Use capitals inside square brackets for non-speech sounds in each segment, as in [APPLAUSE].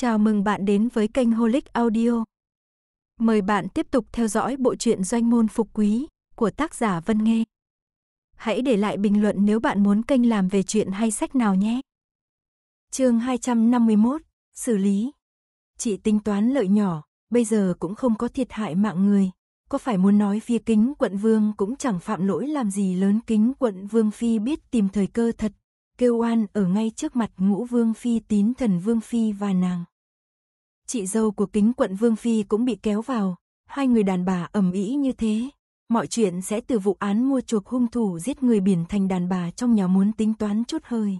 Chào mừng bạn đến với kênh Holic Audio. Mời bạn tiếp tục theo dõi bộ truyện Doanh môn phục quý của tác giả Vân Nghê. Hãy để lại bình luận nếu bạn muốn kênh làm về chuyện hay sách nào nhé. Chương 251: Xử lý. Chỉ tính toán lợi nhỏ, bây giờ cũng không có thiệt hại mạng người, có phải muốn nói phía kính quận vương cũng chẳng phạm lỗi làm gì lớn kính quận vương phi biết tìm thời cơ thật kêu oan ở ngay trước mặt ngũ vương phi tín thần vương phi và nàng. Chị dâu của kính quận vương phi cũng bị kéo vào, hai người đàn bà ầm ĩ như thế. Mọi chuyện sẽ từ vụ án mua chuộc hung thủ giết người biển thành đàn bà trong nhà muốn tính toán chút hơi.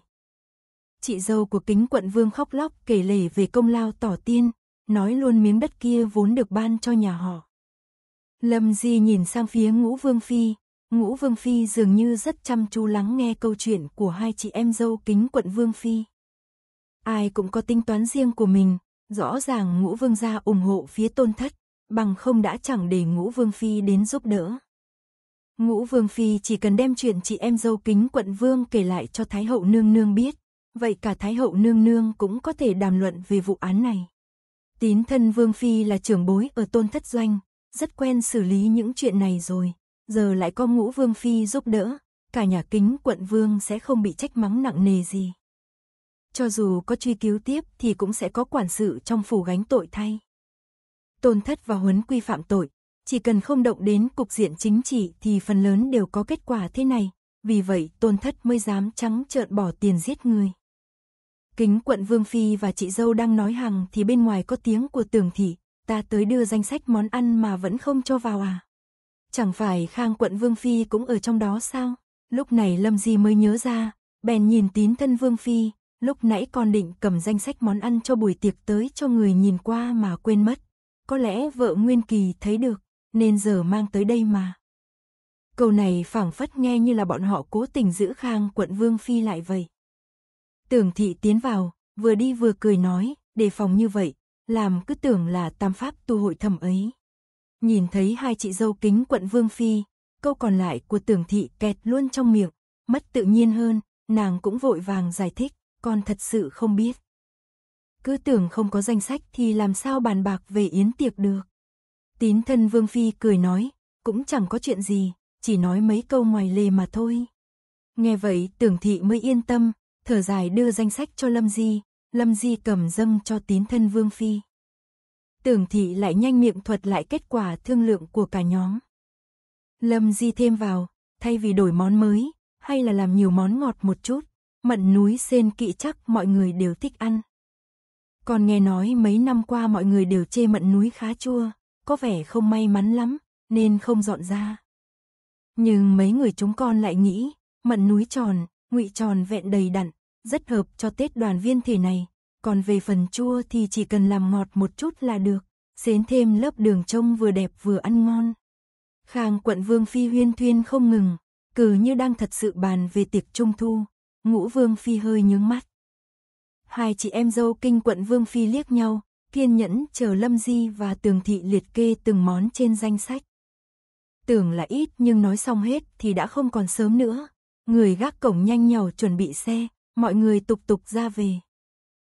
Chị dâu của kính quận vương khóc lóc kể lể về công lao tỏ tiên, nói luôn miếng đất kia vốn được ban cho nhà họ. Lâm Di nhìn sang phía ngũ vương phi, Ngũ Vương Phi dường như rất chăm chú lắng nghe câu chuyện của hai chị em dâu kính quận Vương Phi. Ai cũng có tính toán riêng của mình, rõ ràng Ngũ Vương gia ủng hộ phía tôn thất, bằng không đã chẳng để Ngũ Vương Phi đến giúp đỡ. Ngũ Vương Phi chỉ cần đem chuyện chị em dâu kính quận Vương kể lại cho Thái Hậu Nương Nương biết, vậy cả Thái Hậu Nương Nương cũng có thể đàm luận về vụ án này. Tín thân Vương Phi là trưởng bối ở tôn thất doanh, rất quen xử lý những chuyện này rồi giờ lại có ngũ vương phi giúp đỡ, cả nhà kính quận vương sẽ không bị trách mắng nặng nề gì. Cho dù có truy cứu tiếp thì cũng sẽ có quản sự trong phủ gánh tội thay. Tôn thất và huấn quy phạm tội, chỉ cần không động đến cục diện chính trị thì phần lớn đều có kết quả thế này, vì vậy tôn thất mới dám trắng trợn bỏ tiền giết người. Kính quận Vương Phi và chị dâu đang nói hàng thì bên ngoài có tiếng của tường thị, ta tới đưa danh sách món ăn mà vẫn không cho vào à. Chẳng phải Khang quận Vương Phi cũng ở trong đó sao? Lúc này Lâm Di mới nhớ ra, bèn nhìn tín thân Vương Phi, lúc nãy còn định cầm danh sách món ăn cho buổi tiệc tới cho người nhìn qua mà quên mất. Có lẽ vợ Nguyên Kỳ thấy được, nên giờ mang tới đây mà. Câu này phảng phất nghe như là bọn họ cố tình giữ Khang quận Vương Phi lại vậy. Tưởng thị tiến vào, vừa đi vừa cười nói, đề phòng như vậy, làm cứ tưởng là tam pháp tu hội thầm ấy. Nhìn thấy hai chị dâu kính quận Vương Phi, câu còn lại của tưởng thị kẹt luôn trong miệng, mất tự nhiên hơn, nàng cũng vội vàng giải thích, con thật sự không biết. Cứ tưởng không có danh sách thì làm sao bàn bạc về yến tiệc được. Tín thân Vương Phi cười nói, cũng chẳng có chuyện gì, chỉ nói mấy câu ngoài lề mà thôi. Nghe vậy tưởng thị mới yên tâm, thở dài đưa danh sách cho Lâm Di, Lâm Di cầm dâng cho tín thân Vương Phi tưởng thị lại nhanh miệng thuật lại kết quả thương lượng của cả nhóm. Lâm Di thêm vào, thay vì đổi món mới, hay là làm nhiều món ngọt một chút, mận núi sen kỵ chắc mọi người đều thích ăn. Còn nghe nói mấy năm qua mọi người đều chê mận núi khá chua, có vẻ không may mắn lắm, nên không dọn ra. Nhưng mấy người chúng con lại nghĩ, mận núi tròn, ngụy tròn vẹn đầy đặn, rất hợp cho Tết đoàn viên thể này, còn về phần chua thì chỉ cần làm ngọt một chút là được, xến thêm lớp đường trông vừa đẹp vừa ăn ngon. Khang quận Vương Phi huyên thuyên không ngừng, cứ như đang thật sự bàn về tiệc trung thu, ngũ Vương Phi hơi nhướng mắt. Hai chị em dâu kinh quận Vương Phi liếc nhau, kiên nhẫn chờ Lâm Di và Tường Thị liệt kê từng món trên danh sách. Tưởng là ít nhưng nói xong hết thì đã không còn sớm nữa. Người gác cổng nhanh nhỏ chuẩn bị xe, mọi người tục tục ra về.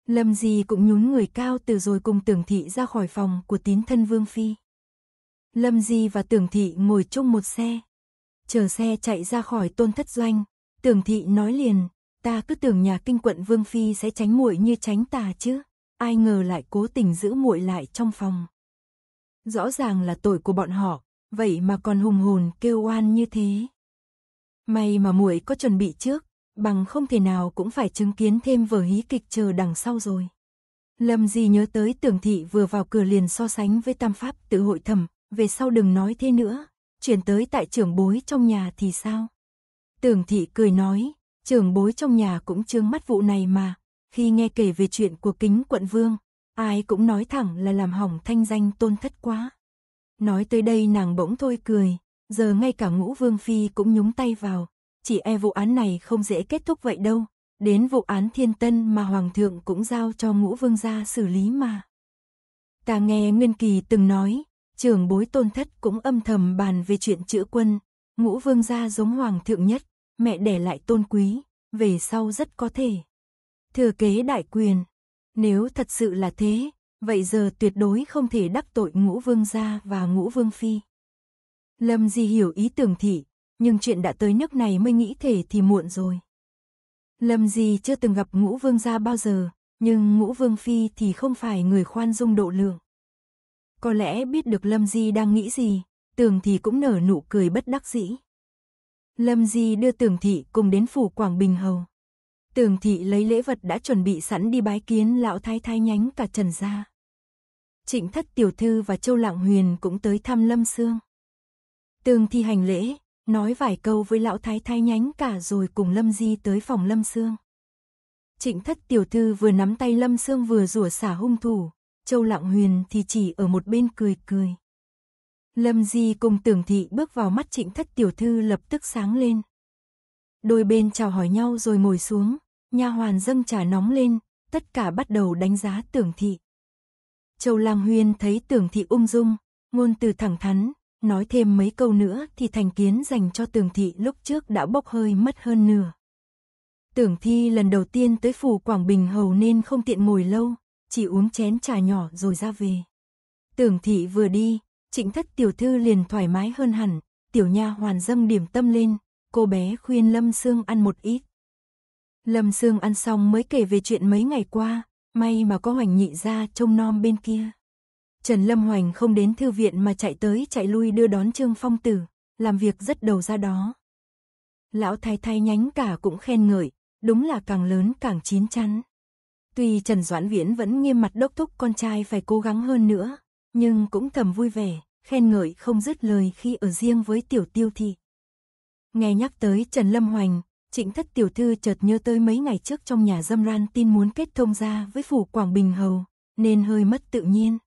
Lâm Di cũng nhún người cao từ rồi cùng Tưởng Thị ra khỏi phòng của tín thân Vương Phi. Lâm Di và Tưởng Thị ngồi chung một xe. Chờ xe chạy ra khỏi tôn thất doanh, Tưởng Thị nói liền, ta cứ tưởng nhà kinh quận Vương Phi sẽ tránh muội như tránh tà chứ, ai ngờ lại cố tình giữ muội lại trong phòng. Rõ ràng là tội của bọn họ, vậy mà còn hùng hồn kêu oan như thế. May mà muội có chuẩn bị trước, bằng không thể nào cũng phải chứng kiến thêm vở hí kịch chờ đằng sau rồi. Lâm Di nhớ tới tưởng thị vừa vào cửa liền so sánh với tam pháp tự hội thẩm, về sau đừng nói thế nữa, chuyển tới tại trưởng bối trong nhà thì sao? Tưởng thị cười nói, trưởng bối trong nhà cũng trương mắt vụ này mà, khi nghe kể về chuyện của kính quận vương, ai cũng nói thẳng là làm hỏng thanh danh tôn thất quá. Nói tới đây nàng bỗng thôi cười, giờ ngay cả ngũ vương phi cũng nhúng tay vào, chỉ e vụ án này không dễ kết thúc vậy đâu. Đến vụ án thiên tân mà Hoàng thượng cũng giao cho ngũ vương gia xử lý mà. Ta nghe Nguyên Kỳ từng nói, trưởng bối tôn thất cũng âm thầm bàn về chuyện chữa quân. Ngũ vương gia giống Hoàng thượng nhất, mẹ đẻ lại tôn quý, về sau rất có thể. Thừa kế đại quyền, nếu thật sự là thế, vậy giờ tuyệt đối không thể đắc tội ngũ vương gia và ngũ vương phi. Lâm Di hiểu ý tưởng thị, nhưng chuyện đã tới nước này mới nghĩ thể thì muộn rồi. Lâm Di chưa từng gặp Ngũ Vương gia bao giờ, nhưng Ngũ Vương Phi thì không phải người khoan dung độ lượng. Có lẽ biết được Lâm Di đang nghĩ gì, Tường Thị cũng nở nụ cười bất đắc dĩ. Lâm Di đưa Tường Thị cùng đến phủ Quảng Bình Hầu. Tường Thị lấy lễ vật đã chuẩn bị sẵn đi bái kiến lão thái thái nhánh cả Trần gia. Trịnh Thất Tiểu Thư và Châu Lạng Huyền cũng tới thăm Lâm Sương. Tường Thị hành lễ, Nói vài câu với lão thái thái nhánh cả rồi cùng Lâm Di tới phòng Lâm Sương. Trịnh thất tiểu thư vừa nắm tay Lâm Sương vừa rủa xả hung thủ, Châu Lạng Huyền thì chỉ ở một bên cười cười. Lâm Di cùng tưởng thị bước vào mắt trịnh thất tiểu thư lập tức sáng lên. Đôi bên chào hỏi nhau rồi ngồi xuống, nha hoàn dâng trà nóng lên, tất cả bắt đầu đánh giá tưởng thị. Châu Lang Huyên thấy tưởng thị ung dung, ngôn từ thẳng thắn, Nói thêm mấy câu nữa thì thành kiến dành cho tường thị lúc trước đã bốc hơi mất hơn nửa. Tưởng thi lần đầu tiên tới phủ Quảng Bình hầu nên không tiện ngồi lâu, chỉ uống chén trà nhỏ rồi ra về. Tưởng thị vừa đi, trịnh thất tiểu thư liền thoải mái hơn hẳn, tiểu nha hoàn dâng điểm tâm lên, cô bé khuyên Lâm Sương ăn một ít. Lâm Sương ăn xong mới kể về chuyện mấy ngày qua, may mà có hoành nhị ra trông nom bên kia. Trần Lâm Hoành không đến thư viện mà chạy tới chạy lui đưa đón Trương Phong Tử, làm việc rất đầu ra đó. Lão thái thái nhánh cả cũng khen ngợi, đúng là càng lớn càng chín chắn. Tuy Trần Doãn Viễn vẫn nghiêm mặt đốc thúc con trai phải cố gắng hơn nữa, nhưng cũng thầm vui vẻ, khen ngợi không dứt lời khi ở riêng với tiểu tiêu thị. Nghe nhắc tới Trần Lâm Hoành, trịnh thất tiểu thư chợt nhớ tới mấy ngày trước trong nhà dâm ran tin muốn kết thông gia với phủ Quảng Bình Hầu, nên hơi mất tự nhiên.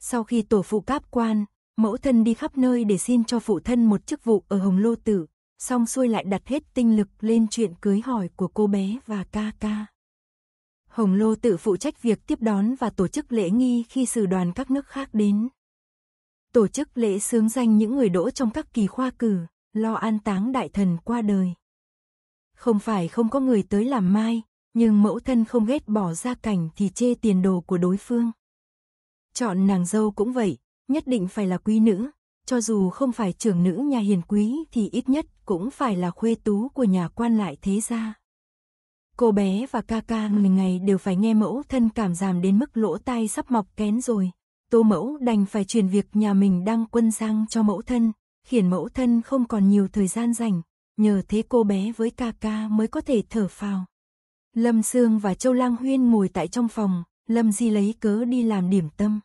Sau khi tổ phụ cáp quan, mẫu thân đi khắp nơi để xin cho phụ thân một chức vụ ở Hồng Lô Tử, xong xuôi lại đặt hết tinh lực lên chuyện cưới hỏi của cô bé và ca ca. Hồng Lô Tử phụ trách việc tiếp đón và tổ chức lễ nghi khi sử đoàn các nước khác đến. Tổ chức lễ sướng danh những người đỗ trong các kỳ khoa cử, lo an táng đại thần qua đời. Không phải không có người tới làm mai, nhưng mẫu thân không ghét bỏ gia cảnh thì chê tiền đồ của đối phương. Chọn nàng dâu cũng vậy, nhất định phải là quý nữ, cho dù không phải trưởng nữ nhà hiền quý thì ít nhất cũng phải là khuê tú của nhà quan lại thế gia. Cô bé và ca ca ngày ngày đều phải nghe mẫu thân cảm giảm đến mức lỗ tai sắp mọc kén rồi. Tô mẫu đành phải truyền việc nhà mình đang quân sang cho mẫu thân, khiến mẫu thân không còn nhiều thời gian dành nhờ thế cô bé với ca ca mới có thể thở phào. Lâm Sương và Châu Lang Huyên ngồi tại trong phòng, Lâm Di lấy cớ đi làm điểm tâm.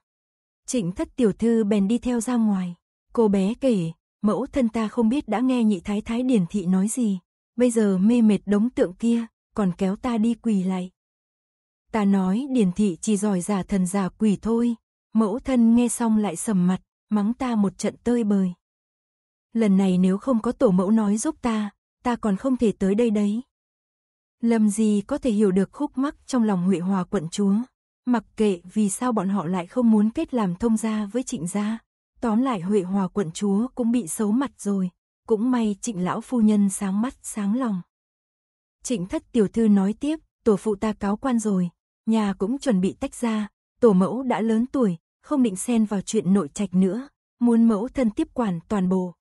Trịnh thất tiểu thư bèn đi theo ra ngoài. Cô bé kể, mẫu thân ta không biết đã nghe nhị thái thái điển thị nói gì. Bây giờ mê mệt đống tượng kia, còn kéo ta đi quỳ lại. Ta nói điển thị chỉ giỏi giả thần giả quỷ thôi. Mẫu thân nghe xong lại sầm mặt, mắng ta một trận tơi bời. Lần này nếu không có tổ mẫu nói giúp ta, ta còn không thể tới đây đấy. Lâm gì có thể hiểu được khúc mắc trong lòng Huệ Hòa quận chúa. Mặc kệ vì sao bọn họ lại không muốn kết làm thông gia với trịnh gia. Tóm lại Huệ Hòa quận chúa cũng bị xấu mặt rồi. Cũng may trịnh lão phu nhân sáng mắt sáng lòng. Trịnh thất tiểu thư nói tiếp, tổ phụ ta cáo quan rồi, nhà cũng chuẩn bị tách ra, tổ mẫu đã lớn tuổi, không định xen vào chuyện nội trạch nữa, muốn mẫu thân tiếp quản toàn bộ.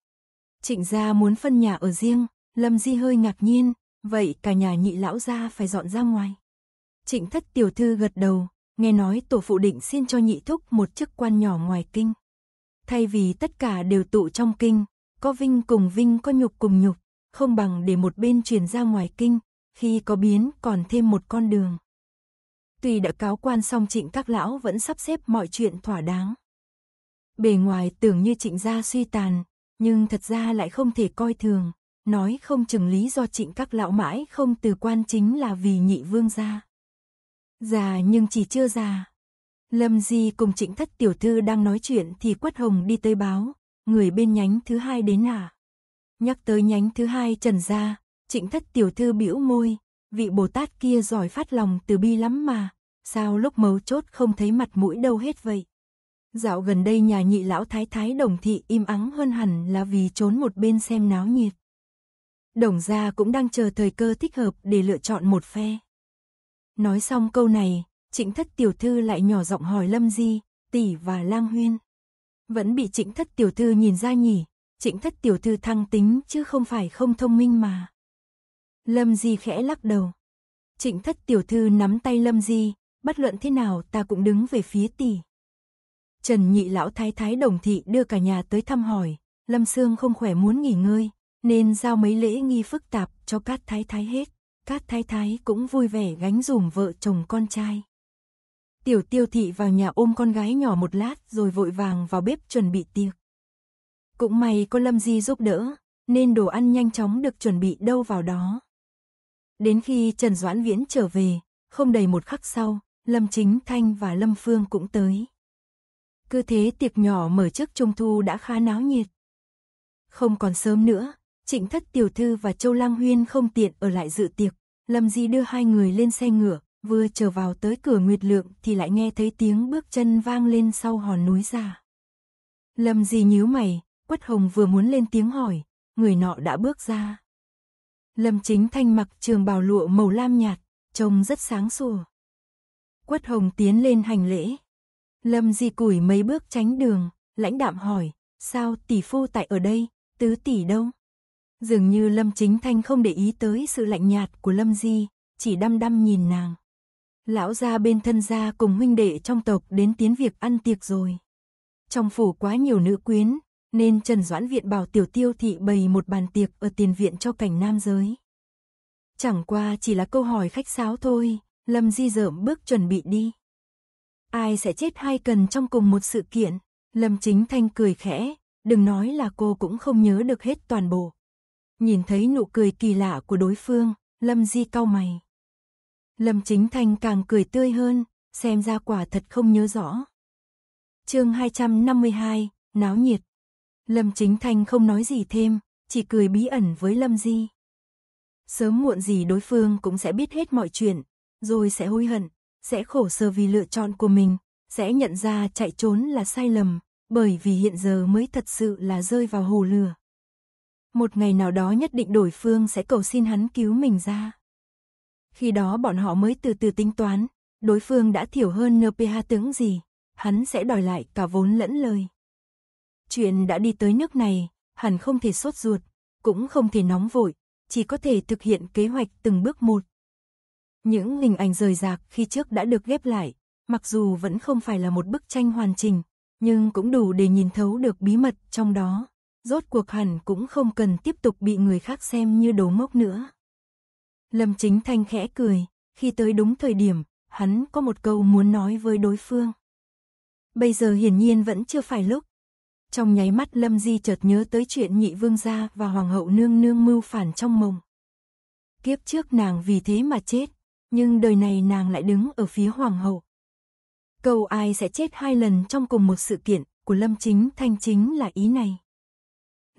Trịnh gia muốn phân nhà ở riêng, Lâm Di hơi ngạc nhiên, vậy cả nhà nhị lão gia phải dọn ra ngoài. Trịnh thất tiểu thư gật đầu, Nghe nói tổ phụ định xin cho nhị thúc một chức quan nhỏ ngoài kinh. Thay vì tất cả đều tụ trong kinh, có vinh cùng vinh có nhục cùng nhục, không bằng để một bên truyền ra ngoài kinh, khi có biến còn thêm một con đường. Tuy đã cáo quan xong trịnh các lão vẫn sắp xếp mọi chuyện thỏa đáng. Bề ngoài tưởng như trịnh gia suy tàn, nhưng thật ra lại không thể coi thường, nói không chừng lý do trịnh các lão mãi không từ quan chính là vì nhị vương gia. Già nhưng chỉ chưa già. Lâm Di cùng Trịnh Thất tiểu thư đang nói chuyện thì Quất Hồng đi tới báo, người bên nhánh thứ hai đến à? Nhắc tới nhánh thứ hai Trần gia, Trịnh Thất tiểu thư bĩu môi, vị Bồ Tát kia giỏi phát lòng từ bi lắm mà, sao lúc mấu chốt không thấy mặt mũi đâu hết vậy? Dạo gần đây nhà nhị lão thái thái đồng thị im ắng hơn hẳn là vì trốn một bên xem náo nhiệt. Đồng gia cũng đang chờ thời cơ thích hợp để lựa chọn một phe. Nói xong câu này, trịnh thất tiểu thư lại nhỏ giọng hỏi Lâm Di, tỷ và lang huyên. Vẫn bị trịnh thất tiểu thư nhìn ra nhỉ, trịnh thất tiểu thư thăng tính chứ không phải không thông minh mà. Lâm Di khẽ lắc đầu. Trịnh thất tiểu thư nắm tay Lâm Di, bất luận thế nào ta cũng đứng về phía tỷ. Trần nhị lão thái thái đồng thị đưa cả nhà tới thăm hỏi, Lâm Sương không khỏe muốn nghỉ ngơi, nên giao mấy lễ nghi phức tạp cho các thái thái hết. Cát thái thái cũng vui vẻ gánh dùm vợ chồng con trai. Tiểu tiêu thị vào nhà ôm con gái nhỏ một lát rồi vội vàng vào bếp chuẩn bị tiệc. Cũng may có Lâm Di giúp đỡ, nên đồ ăn nhanh chóng được chuẩn bị đâu vào đó. Đến khi Trần Doãn Viễn trở về, không đầy một khắc sau, Lâm Chính Thanh và Lâm Phương cũng tới. Cứ thế tiệc nhỏ mở trước Trung Thu đã khá náo nhiệt. Không còn sớm nữa, Trịnh thất tiểu thư và Châu Lang Huyên không tiện ở lại dự tiệc, Lâm Di đưa hai người lên xe ngựa, vừa trở vào tới cửa Nguyệt Lượng thì lại nghe thấy tiếng bước chân vang lên sau hòn núi ra. Lâm Di nhíu mày, Quất Hồng vừa muốn lên tiếng hỏi, người nọ đã bước ra. Lâm Chính Thanh mặc trường bào lụa màu lam nhạt, trông rất sáng sủa. Quất Hồng tiến lên hành lễ. Lâm Di củi mấy bước tránh đường, lãnh đạm hỏi, sao tỷ phu tại ở đây, tứ tỷ đâu? Dường như Lâm Chính Thanh không để ý tới sự lạnh nhạt của Lâm Di, chỉ đăm đăm nhìn nàng. Lão gia bên thân gia cùng huynh đệ trong tộc đến tiến việc ăn tiệc rồi. Trong phủ quá nhiều nữ quyến, nên Trần Doãn Viện bảo Tiểu Tiêu Thị bày một bàn tiệc ở tiền viện cho cảnh nam giới. Chẳng qua chỉ là câu hỏi khách sáo thôi, Lâm Di dởm bước chuẩn bị đi. Ai sẽ chết hai cần trong cùng một sự kiện? Lâm Chính Thanh cười khẽ, đừng nói là cô cũng không nhớ được hết toàn bộ. Nhìn thấy nụ cười kỳ lạ của đối phương, Lâm Di cau mày. Lâm Chính Thanh càng cười tươi hơn, xem ra quả thật không nhớ rõ. Chương 252, náo nhiệt. Lâm Chính Thanh không nói gì thêm, chỉ cười bí ẩn với Lâm Di. Sớm muộn gì đối phương cũng sẽ biết hết mọi chuyện, rồi sẽ hối hận, sẽ khổ sở vì lựa chọn của mình, sẽ nhận ra chạy trốn là sai lầm, bởi vì hiện giờ mới thật sự là rơi vào hồ lửa một ngày nào đó nhất định đối phương sẽ cầu xin hắn cứu mình ra. Khi đó bọn họ mới từ từ tính toán, đối phương đã thiểu hơn NPH tướng gì, hắn sẽ đòi lại cả vốn lẫn lời. Chuyện đã đi tới nước này, hắn không thể sốt ruột, cũng không thể nóng vội, chỉ có thể thực hiện kế hoạch từng bước một. Những hình ảnh rời rạc khi trước đã được ghép lại, mặc dù vẫn không phải là một bức tranh hoàn chỉnh, nhưng cũng đủ để nhìn thấu được bí mật trong đó. Rốt cuộc hẳn cũng không cần tiếp tục bị người khác xem như đố mốc nữa. Lâm Chính Thanh khẽ cười, khi tới đúng thời điểm, hắn có một câu muốn nói với đối phương. Bây giờ hiển nhiên vẫn chưa phải lúc. Trong nháy mắt Lâm Di chợt nhớ tới chuyện nhị vương gia và hoàng hậu nương nương mưu phản trong mộng. Kiếp trước nàng vì thế mà chết, nhưng đời này nàng lại đứng ở phía hoàng hậu. Câu ai sẽ chết hai lần trong cùng một sự kiện của Lâm Chính Thanh chính là ý này.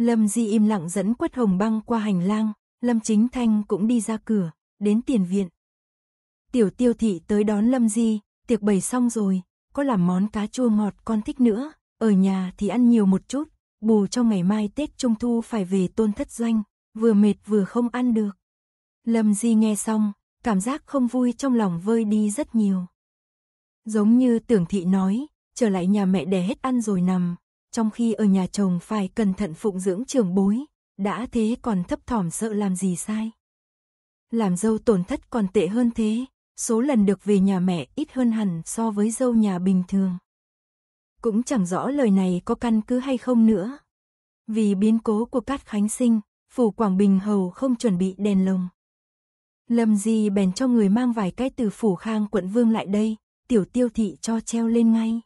Lâm Di im lặng dẫn Quất Hồng băng qua hành lang, Lâm Chính Thanh cũng đi ra cửa, đến tiền viện. Tiểu tiêu thị tới đón Lâm Di, tiệc bày xong rồi, có làm món cá chua ngọt con thích nữa, ở nhà thì ăn nhiều một chút, bù cho ngày mai Tết Trung Thu phải về tôn thất doanh, vừa mệt vừa không ăn được. Lâm Di nghe xong, cảm giác không vui trong lòng vơi đi rất nhiều. Giống như tưởng thị nói, trở lại nhà mẹ đẻ hết ăn rồi nằm, trong khi ở nhà chồng phải cẩn thận phụng dưỡng trưởng bối, đã thế còn thấp thỏm sợ làm gì sai. Làm dâu tổn thất còn tệ hơn thế, số lần được về nhà mẹ ít hơn hẳn so với dâu nhà bình thường. Cũng chẳng rõ lời này có căn cứ hay không nữa. Vì biến cố của Cát Khánh Sinh, Phủ Quảng Bình hầu không chuẩn bị đèn lồng. Lâm Di bèn cho người mang vài cái từ Phủ Khang quận Vương lại đây, tiểu tiêu thị cho treo lên ngay.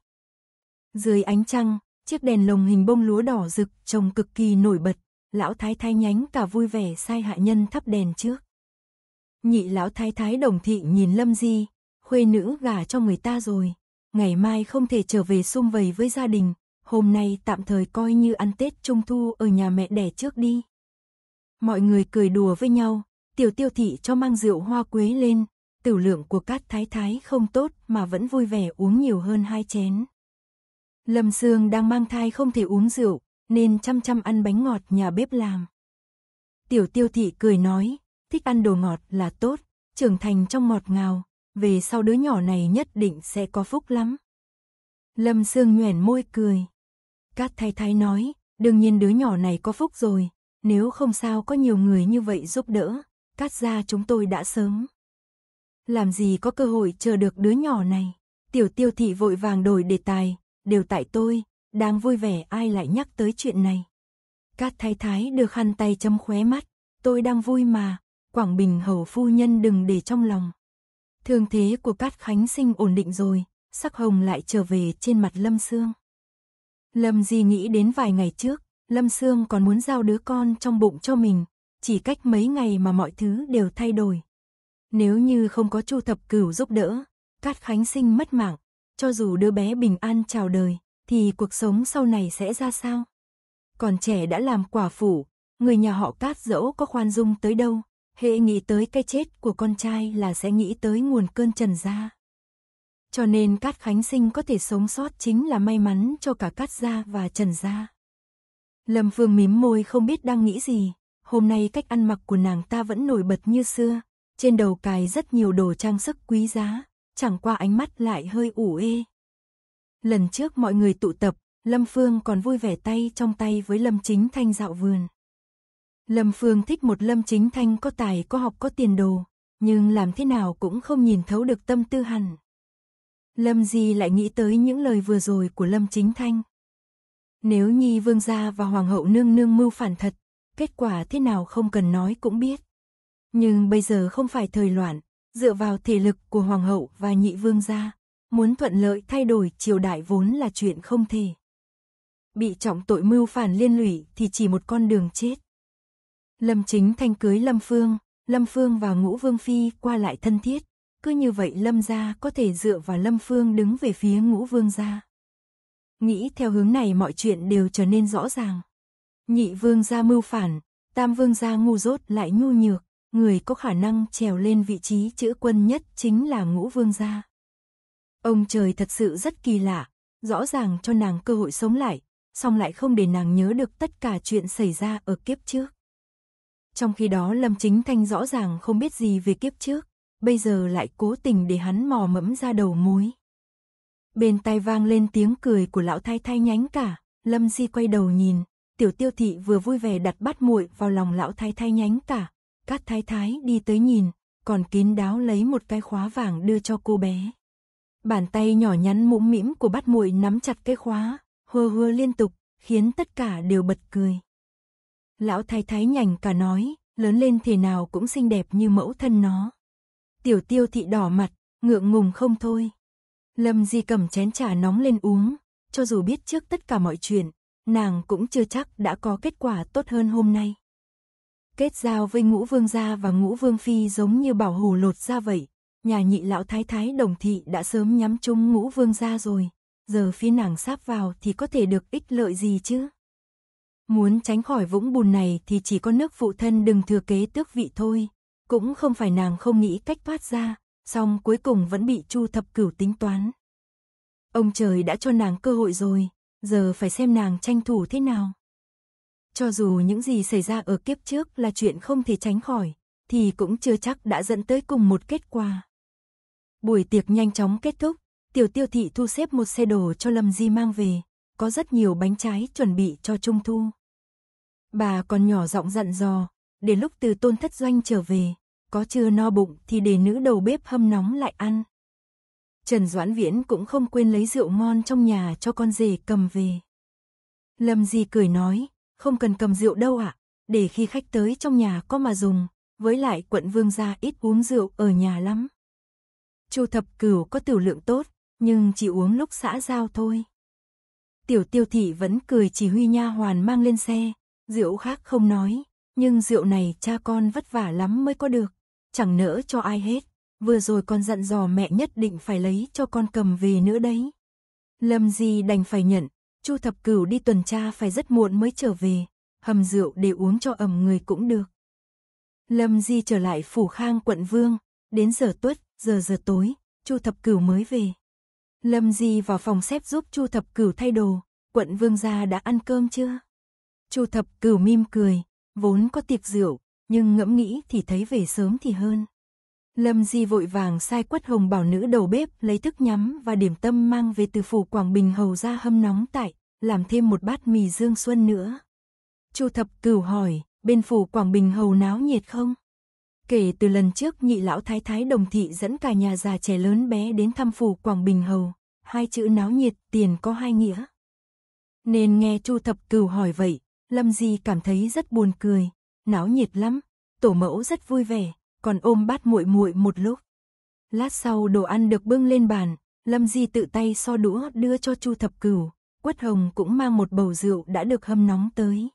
Dưới ánh trăng, Chiếc đèn lồng hình bông lúa đỏ rực, trông cực kỳ nổi bật, lão thái thái nhánh cả vui vẻ sai hạ nhân thắp đèn trước. Nhị lão thái thái đồng thị nhìn Lâm Di, khuê nữ gả cho người ta rồi, ngày mai không thể trở về xung vầy với gia đình, hôm nay tạm thời coi như ăn Tết Trung Thu ở nhà mẹ đẻ trước đi. Mọi người cười đùa với nhau, tiểu tiêu thị cho mang rượu hoa quế lên, tử lượng của các thái thái không tốt mà vẫn vui vẻ uống nhiều hơn hai chén. Lâm Sương đang mang thai không thể uống rượu, nên chăm chăm ăn bánh ngọt nhà bếp làm. Tiểu tiêu thị cười nói, thích ăn đồ ngọt là tốt, trưởng thành trong ngọt ngào, về sau đứa nhỏ này nhất định sẽ có phúc lắm. Lâm Sương nhoẻn môi cười. Cát thái thái nói, đương nhiên đứa nhỏ này có phúc rồi, nếu không sao có nhiều người như vậy giúp đỡ, cát ra chúng tôi đã sớm. Làm gì có cơ hội chờ được đứa nhỏ này, tiểu tiêu thị vội vàng đổi đề tài, đều tại tôi, đang vui vẻ ai lại nhắc tới chuyện này. Cát thái thái đưa khăn tay châm khóe mắt, tôi đang vui mà, Quảng Bình hầu phu nhân đừng để trong lòng. Thương thế của Cát Khánh Sinh ổn định rồi, sắc hồng lại trở về trên mặt Lâm Sương. Lâm Di nghĩ đến vài ngày trước, Lâm Sương còn muốn giao đứa con trong bụng cho mình, chỉ cách mấy ngày mà mọi thứ đều thay đổi. Nếu như không có Chu Thập Cửu giúp đỡ, Cát Khánh Sinh mất mạng, cho dù đứa bé bình an chào đời, thì cuộc sống sau này sẽ ra sao? Còn trẻ đã làm quả phủ, người nhà họ cát dẫu có khoan dung tới đâu, hệ nghĩ tới cái chết của con trai là sẽ nghĩ tới nguồn cơn trần gia. Cho nên Cát Khánh Sinh có thể sống sót chính là may mắn cho cả Cát Gia và Trần Gia. Lâm Phương mím môi không biết đang nghĩ gì, hôm nay cách ăn mặc của nàng ta vẫn nổi bật như xưa, trên đầu cài rất nhiều đồ trang sức quý giá, chẳng qua ánh mắt lại hơi ủ ê. Lần trước mọi người tụ tập, Lâm Phương còn vui vẻ tay trong tay với Lâm Chính Thanh dạo vườn. Lâm Phương thích một Lâm Chính Thanh có tài có học có tiền đồ, nhưng làm thế nào cũng không nhìn thấu được tâm tư hẳn. Lâm Di lại nghĩ tới những lời vừa rồi của Lâm Chính Thanh. Nếu Nhi Vương gia và Hoàng hậu nương nương mưu phản thật, kết quả thế nào không cần nói cũng biết. Nhưng bây giờ không phải thời loạn, Dựa vào thể lực của hoàng hậu và nhị vương gia, muốn thuận lợi thay đổi triều đại vốn là chuyện không thể. Bị trọng tội mưu phản liên lụy thì chỉ một con đường chết. Lâm Chính Thanh cưới Lâm Phương, Lâm Phương và Ngũ Vương Phi qua lại thân thiết, cứ như vậy Lâm gia có thể dựa vào Lâm Phương đứng về phía Ngũ Vương gia. Nghĩ theo hướng này mọi chuyện đều trở nên rõ ràng. Nhị Vương gia mưu phản, Tam Vương gia ngu dốt lại nhu nhược, Người có khả năng trèo lên vị trí chữ quân nhất chính là ngũ vương gia. Ông trời thật sự rất kỳ lạ, rõ ràng cho nàng cơ hội sống lại, song lại không để nàng nhớ được tất cả chuyện xảy ra ở kiếp trước. Trong khi đó Lâm Chính Thanh rõ ràng không biết gì về kiếp trước, bây giờ lại cố tình để hắn mò mẫm ra đầu mối. Bên tai vang lên tiếng cười của lão thái thái nhánh cả, Lâm Di quay đầu nhìn, tiểu tiêu thị vừa vui vẻ đặt bát muội vào lòng lão thái thái nhánh cả, Cát thái thái đi tới nhìn, còn kín đáo lấy một cái khóa vàng đưa cho cô bé. Bàn tay nhỏ nhắn mũm mĩm của bát muội nắm chặt cái khóa, hơ hơ liên tục, khiến tất cả đều bật cười. Lão thái thái nhành cả nói, lớn lên thế nào cũng xinh đẹp như mẫu thân nó. Tiểu tiêu thị đỏ mặt, ngượng ngùng không thôi. Lâm Di cầm chén trà nóng lên uống, cho dù biết trước tất cả mọi chuyện, nàng cũng chưa chắc đã có kết quả tốt hơn hôm nay. Kết giao với ngũ vương gia và ngũ vương phi giống như bảo hồ lột ra vậy. Nhà nhị lão thái thái đồng thị đã sớm nhắm chung ngũ vương gia rồi. Giờ phía nàng sáp vào thì có thể được ích lợi gì chứ? Muốn tránh khỏi vũng bùn này thì chỉ có nước phụ thân đừng thừa kế tước vị thôi. Cũng không phải nàng không nghĩ cách thoát ra, song cuối cùng vẫn bị chu thập cửu tính toán. Ông trời đã cho nàng cơ hội rồi, giờ phải xem nàng tranh thủ thế nào. Cho dù những gì xảy ra ở kiếp trước là chuyện không thể tránh khỏi, thì cũng chưa chắc đã dẫn tới cùng một kết quả. Buổi tiệc nhanh chóng kết thúc, tiểu tiêu thị thu xếp một xe đồ cho Lâm Di mang về, có rất nhiều bánh trái chuẩn bị cho Trung Thu. Bà còn nhỏ giọng dặn dò, để lúc từ tôn thất doanh trở về, có chưa no bụng thì để nữ đầu bếp hâm nóng lại ăn. Trần Doãn Viễn cũng không quên lấy rượu ngon trong nhà cho con rể cầm về. Lâm Di cười nói, không cần cầm rượu đâu ạ, để khi khách tới trong nhà có mà dùng, với lại quận vương gia ít uống rượu ở nhà lắm. Chu thập cửu có tiểu lượng tốt, nhưng chỉ uống lúc xã giao thôi. Tiểu tiêu thị vẫn cười chỉ huy nha hoàn mang lên xe, rượu khác không nói, nhưng rượu này cha con vất vả lắm mới có được, chẳng nỡ cho ai hết, vừa rồi con dặn dò mẹ nhất định phải lấy cho con cầm về nữa đấy. Lâm gì đành phải nhận, Chu Thập Cửu đi tuần tra phải rất muộn mới trở về, hầm rượu để uống cho ẩm người cũng được. Lâm Di trở lại phủ khang quận vương, đến giờ tuất, giờ giờ tối, Chu Thập Cửu mới về. Lâm Di vào phòng xếp giúp Chu Thập Cửu thay đồ, quận vương gia đã ăn cơm chưa? Chu Thập Cửu mỉm cười, vốn có tiệc rượu, nhưng ngẫm nghĩ thì thấy về sớm thì hơn. Lâm Di vội vàng sai quất hồng bảo nữ đầu bếp lấy thức nhắm và điểm tâm mang về từ phủ Quảng Bình hầu ra hâm nóng tại làm thêm một bát mì dương xuân nữa. Chu thập cửu hỏi, bên phủ Quảng Bình hầu náo nhiệt không? Kể từ lần trước nhị lão thái thái đồng thị dẫn cả nhà già trẻ lớn bé đến thăm phủ Quảng Bình hầu, hai chữ náo nhiệt tiền có hai nghĩa. Nên nghe Chu thập cửu hỏi vậy, Lâm Di cảm thấy rất buồn cười, náo nhiệt lắm, tổ mẫu rất vui vẻ, còn ôm bát muội muội một lúc. Lát sau đồ ăn được bưng lên bàn, Lâm Di tự tay so đũa đưa cho Chu Thập Cửu, Quất Hồng cũng mang một bầu rượu đã được hâm nóng tới.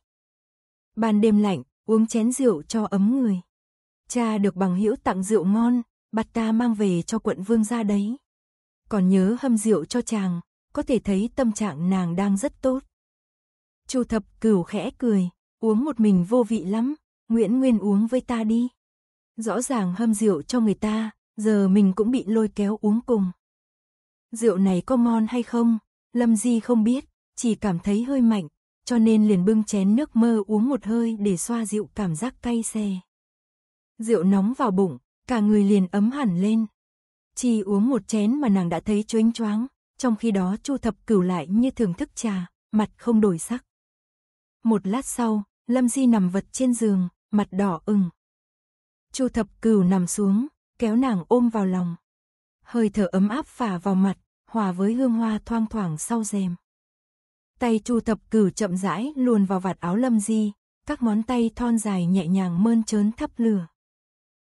Ban đêm lạnh, uống chén rượu cho ấm người. Cha được bằng hữu tặng rượu ngon, bạt ta mang về cho quận vương ra đấy. Còn nhớ hâm rượu cho chàng, có thể thấy tâm trạng nàng đang rất tốt. Chu thập cửu khẽ cười, uống một mình vô vị lắm, Nguyễn Nguyên uống với ta đi. Rõ ràng hâm rượu cho người ta, giờ mình cũng bị lôi kéo uống cùng. Rượu này có ngon hay không, Lâm Di không biết, chỉ cảm thấy hơi mạnh, cho nên liền bưng chén nước mơ uống một hơi để xoa dịu cảm giác cay xè. Rượu nóng vào bụng, cả người liền ấm hẳn lên. Chỉ uống một chén mà nàng đã thấy choáng choáng, trong khi đó Chu Thập Cửu lại như thưởng thức trà, mặt không đổi sắc. Một lát sau, Lâm Di nằm vật trên giường, mặt đỏ ửng. Chu Thập Cửu nằm xuống, kéo nàng ôm vào lòng. Hơi thở ấm áp phả vào mặt, hòa với hương hoa thoang thoảng sau rèm. Tay Chu Thập cửu chậm rãi luồn vào vạt áo Lâm Di, các ngón tay thon dài nhẹ nhàng mơn trớn thắp lửa.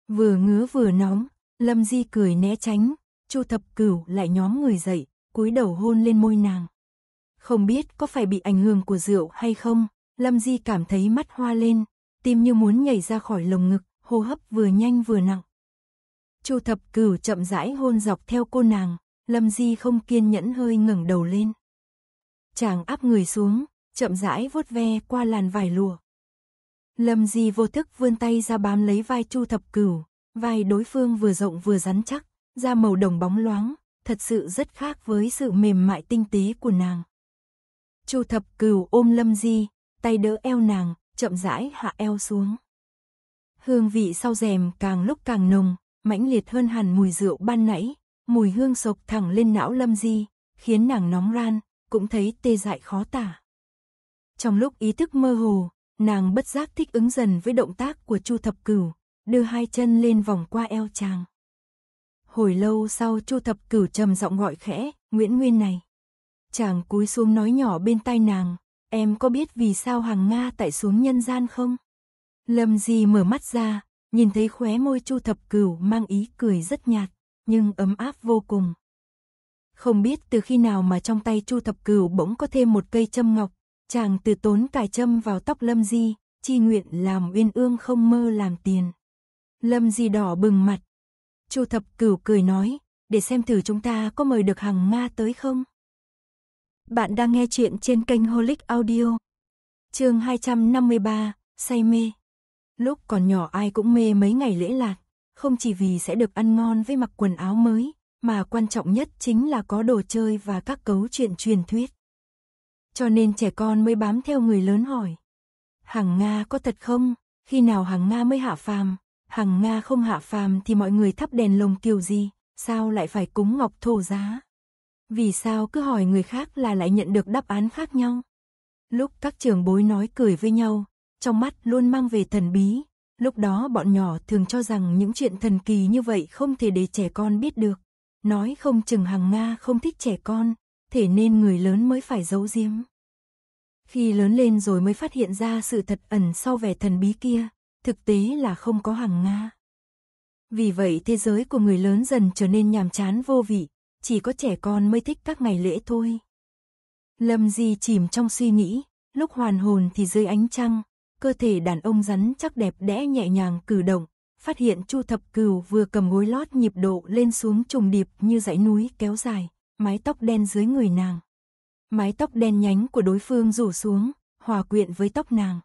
Vừa ngứa vừa nóng, Lâm Di cười né tránh, Chu Thập Cửu lại nhóm người dậy, cúi đầu hôn lên môi nàng. Không biết có phải bị ảnh hưởng của rượu hay không, Lâm Di cảm thấy mắt hoa lên, tim như muốn nhảy ra khỏi lồng ngực, hô hấp vừa nhanh vừa nặng. Chu Thập Cửu chậm rãi hôn dọc theo cô nàng, Lâm Di không kiên nhẫn hơi ngẩng đầu lên. Chàng áp người xuống, chậm rãi vuốt ve qua làn vải lụa. Lâm Di vô thức vươn tay ra bám lấy vai Chu Thập Cửu, vai đối phương vừa rộng vừa rắn chắc, da màu đồng bóng loáng, thật sự rất khác với sự mềm mại tinh tế của nàng. Chu Thập Cửu ôm Lâm Di, tay đỡ eo nàng, chậm rãi hạ eo xuống. Hương vị sau rèm càng lúc càng nồng, mãnh liệt hơn hẳn mùi rượu ban nãy, Mùi hương sộc thẳng lên não Lâm Di, khiến nàng nóng ran, cũng thấy tê dại khó tả. Trong lúc ý thức mơ hồ, nàng bất giác thích ứng dần với động tác của Chu Thập Cửu, đưa hai chân lên vòng qua eo chàng. Hồi lâu sau Chu Thập Cửu trầm giọng gọi khẽ, "Nguyễn Nguyên này." Chàng cúi xuống nói nhỏ bên tai nàng, "Em có biết vì sao hàng Nga tại xuống nhân gian không?" Lâm Di mở mắt ra, nhìn thấy khóe môi Chu Thập Cửu mang ý cười rất nhạt nhưng ấm áp vô cùng. Không biết từ khi nào mà trong tay Chu Thập Cửu bỗng có thêm một cây châm ngọc, chàng từ tốn cài châm vào tóc Lâm Di, chi nguyện làm uyên ương không mơ làm tiền. Lâm Di đỏ bừng mặt. Chu Thập Cửu cười nói, để xem thử chúng ta có mời được hàng ma tới không. Bạn đang nghe chuyện trên kênh Holic Audio. Chương 253, say mê. Lúc còn nhỏ ai cũng mê mấy ngày lễ lạc không chỉ vì sẽ được ăn ngon với mặc quần áo mới, mà quan trọng nhất chính là có đồ chơi và các cấu chuyện truyền thuyết. Cho nên trẻ con mới bám theo người lớn hỏi. Hàng Nga có thật không? Khi nào hàng Nga mới hạ phàm? Hàng Nga không hạ phàm thì mọi người thắp đèn lồng kiểu gì? Sao lại phải cúng ngọc thổ giá? Vì sao cứ hỏi người khác là lại nhận được đáp án khác nhau? Lúc các trường bối nói cười với nhau, trong mắt luôn mang về thần bí, Lúc đó bọn nhỏ thường cho rằng những chuyện thần kỳ như vậy không thể để trẻ con biết được. Nói không chừng hàng Nga không thích trẻ con, thế nên người lớn mới phải giấu giếm. Khi lớn lên rồi mới phát hiện ra sự thật ẩn sau vẻ thần bí kia, thực tế là không có hàng Nga. Vì vậy thế giới của người lớn dần trở nên nhàm chán vô vị, chỉ có trẻ con mới thích các ngày lễ thôi. Lâm Di chìm trong suy nghĩ, lúc hoàn hồn thì dưới ánh trăng, cơ thể đàn ông rắn chắc đẹp đẽ nhẹ nhàng cử động, phát hiện Chu Thập Cừu vừa cầm gối lót nhịp độ lên xuống trùng điệp như dãy núi kéo dài, mái tóc đen dưới người nàng. Mái tóc đen nhánh của đối phương rủ xuống, hòa quyện với tóc nàng.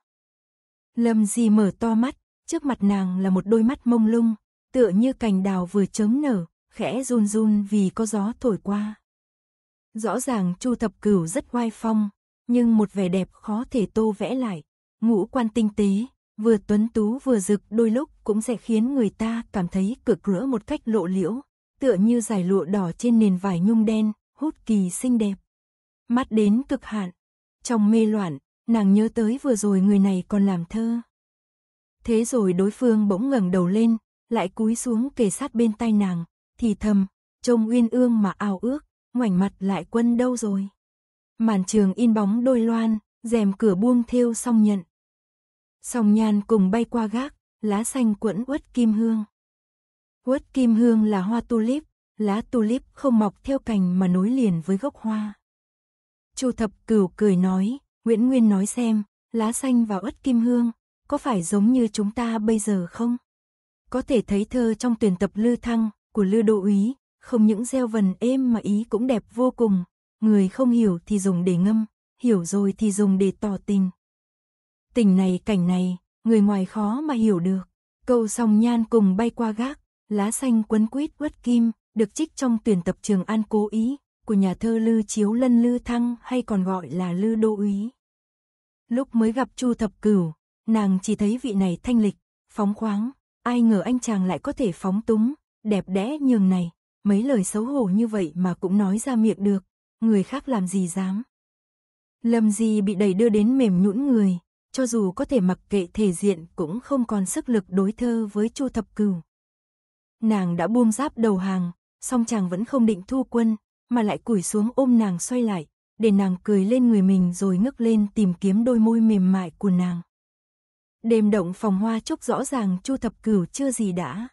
Lâm Di mở to mắt, trước mặt nàng là một đôi mắt mông lung, tựa như cành đào vừa chớm nở, khẽ run run vì có gió thổi qua. Rõ ràng Chu Thập Cửu rất oai phong, nhưng một vẻ đẹp khó thể tô vẽ lại, ngũ quan tinh tế, vừa tuấn tú vừa rực đôi lúc cũng sẽ khiến người ta cảm thấy cực rỡ một cách lộ liễu, tựa như giải lụa đỏ trên nền vải nhung đen, hút kỳ xinh đẹp. Mắt đến cực hạn, trong mê loạn, nàng nhớ tới vừa rồi người này còn làm thơ. Thế rồi đối phương bỗng ngẩng đầu lên, lại cúi xuống kề sát bên tai nàng, thì thầm, trông uyên ương mà ao ước, ngoảnh mặt lại quân đâu rồi. Màn trường in bóng đôi loan, rèm cửa buông thêu xong nhận. Song nhan cùng bay qua gác, lá xanh quẫn uất kim hương. Uất kim hương là hoa tulip, lá tulip không mọc theo cành mà nối liền với gốc hoa. Chu Thập Cửu cười nói, Nguyễn Nguyên nói xem, lá xanh và uất kim hương, có phải giống như chúng ta bây giờ không? Có thể thấy thơ trong tuyển tập Lư Thăng của Lư Đô Úy, không những gieo vần êm mà ý cũng đẹp vô cùng, người không hiểu thì dùng để ngâm, hiểu rồi thì dùng để tỏ tình, tình này cảnh này, người ngoài khó mà hiểu được. Câu song nhan cùng bay qua gác, lá xanh quấn quýt uất kim, được trích trong tuyển tập trường An Cố Ý, của nhà thơ Lư Chiếu Lân Lư Thăng hay còn gọi là Lư Đô Úy. Lúc mới gặp Chu Thập Cửu, nàng chỉ thấy vị này thanh lịch, phóng khoáng, ai ngờ anh chàng lại có thể phóng túng, đẹp đẽ nhường này, mấy lời xấu hổ như vậy mà cũng nói ra miệng được, người khác làm gì dám. Lâm Di bị đẩy đưa đến mềm nhũn người, cho dù có thể mặc kệ thể diện cũng không còn sức lực đối thơ với Chu Thập Cửu. Nàng đã buông giáp đầu hàng, song chàng vẫn không định thu quân, mà lại củi xuống ôm nàng xoay lại, để nàng cười lên người mình rồi ngước lên tìm kiếm đôi môi mềm mại của nàng. Đêm động phòng hoa chúc rõ ràng Chu Thập Cửu chưa gì đã.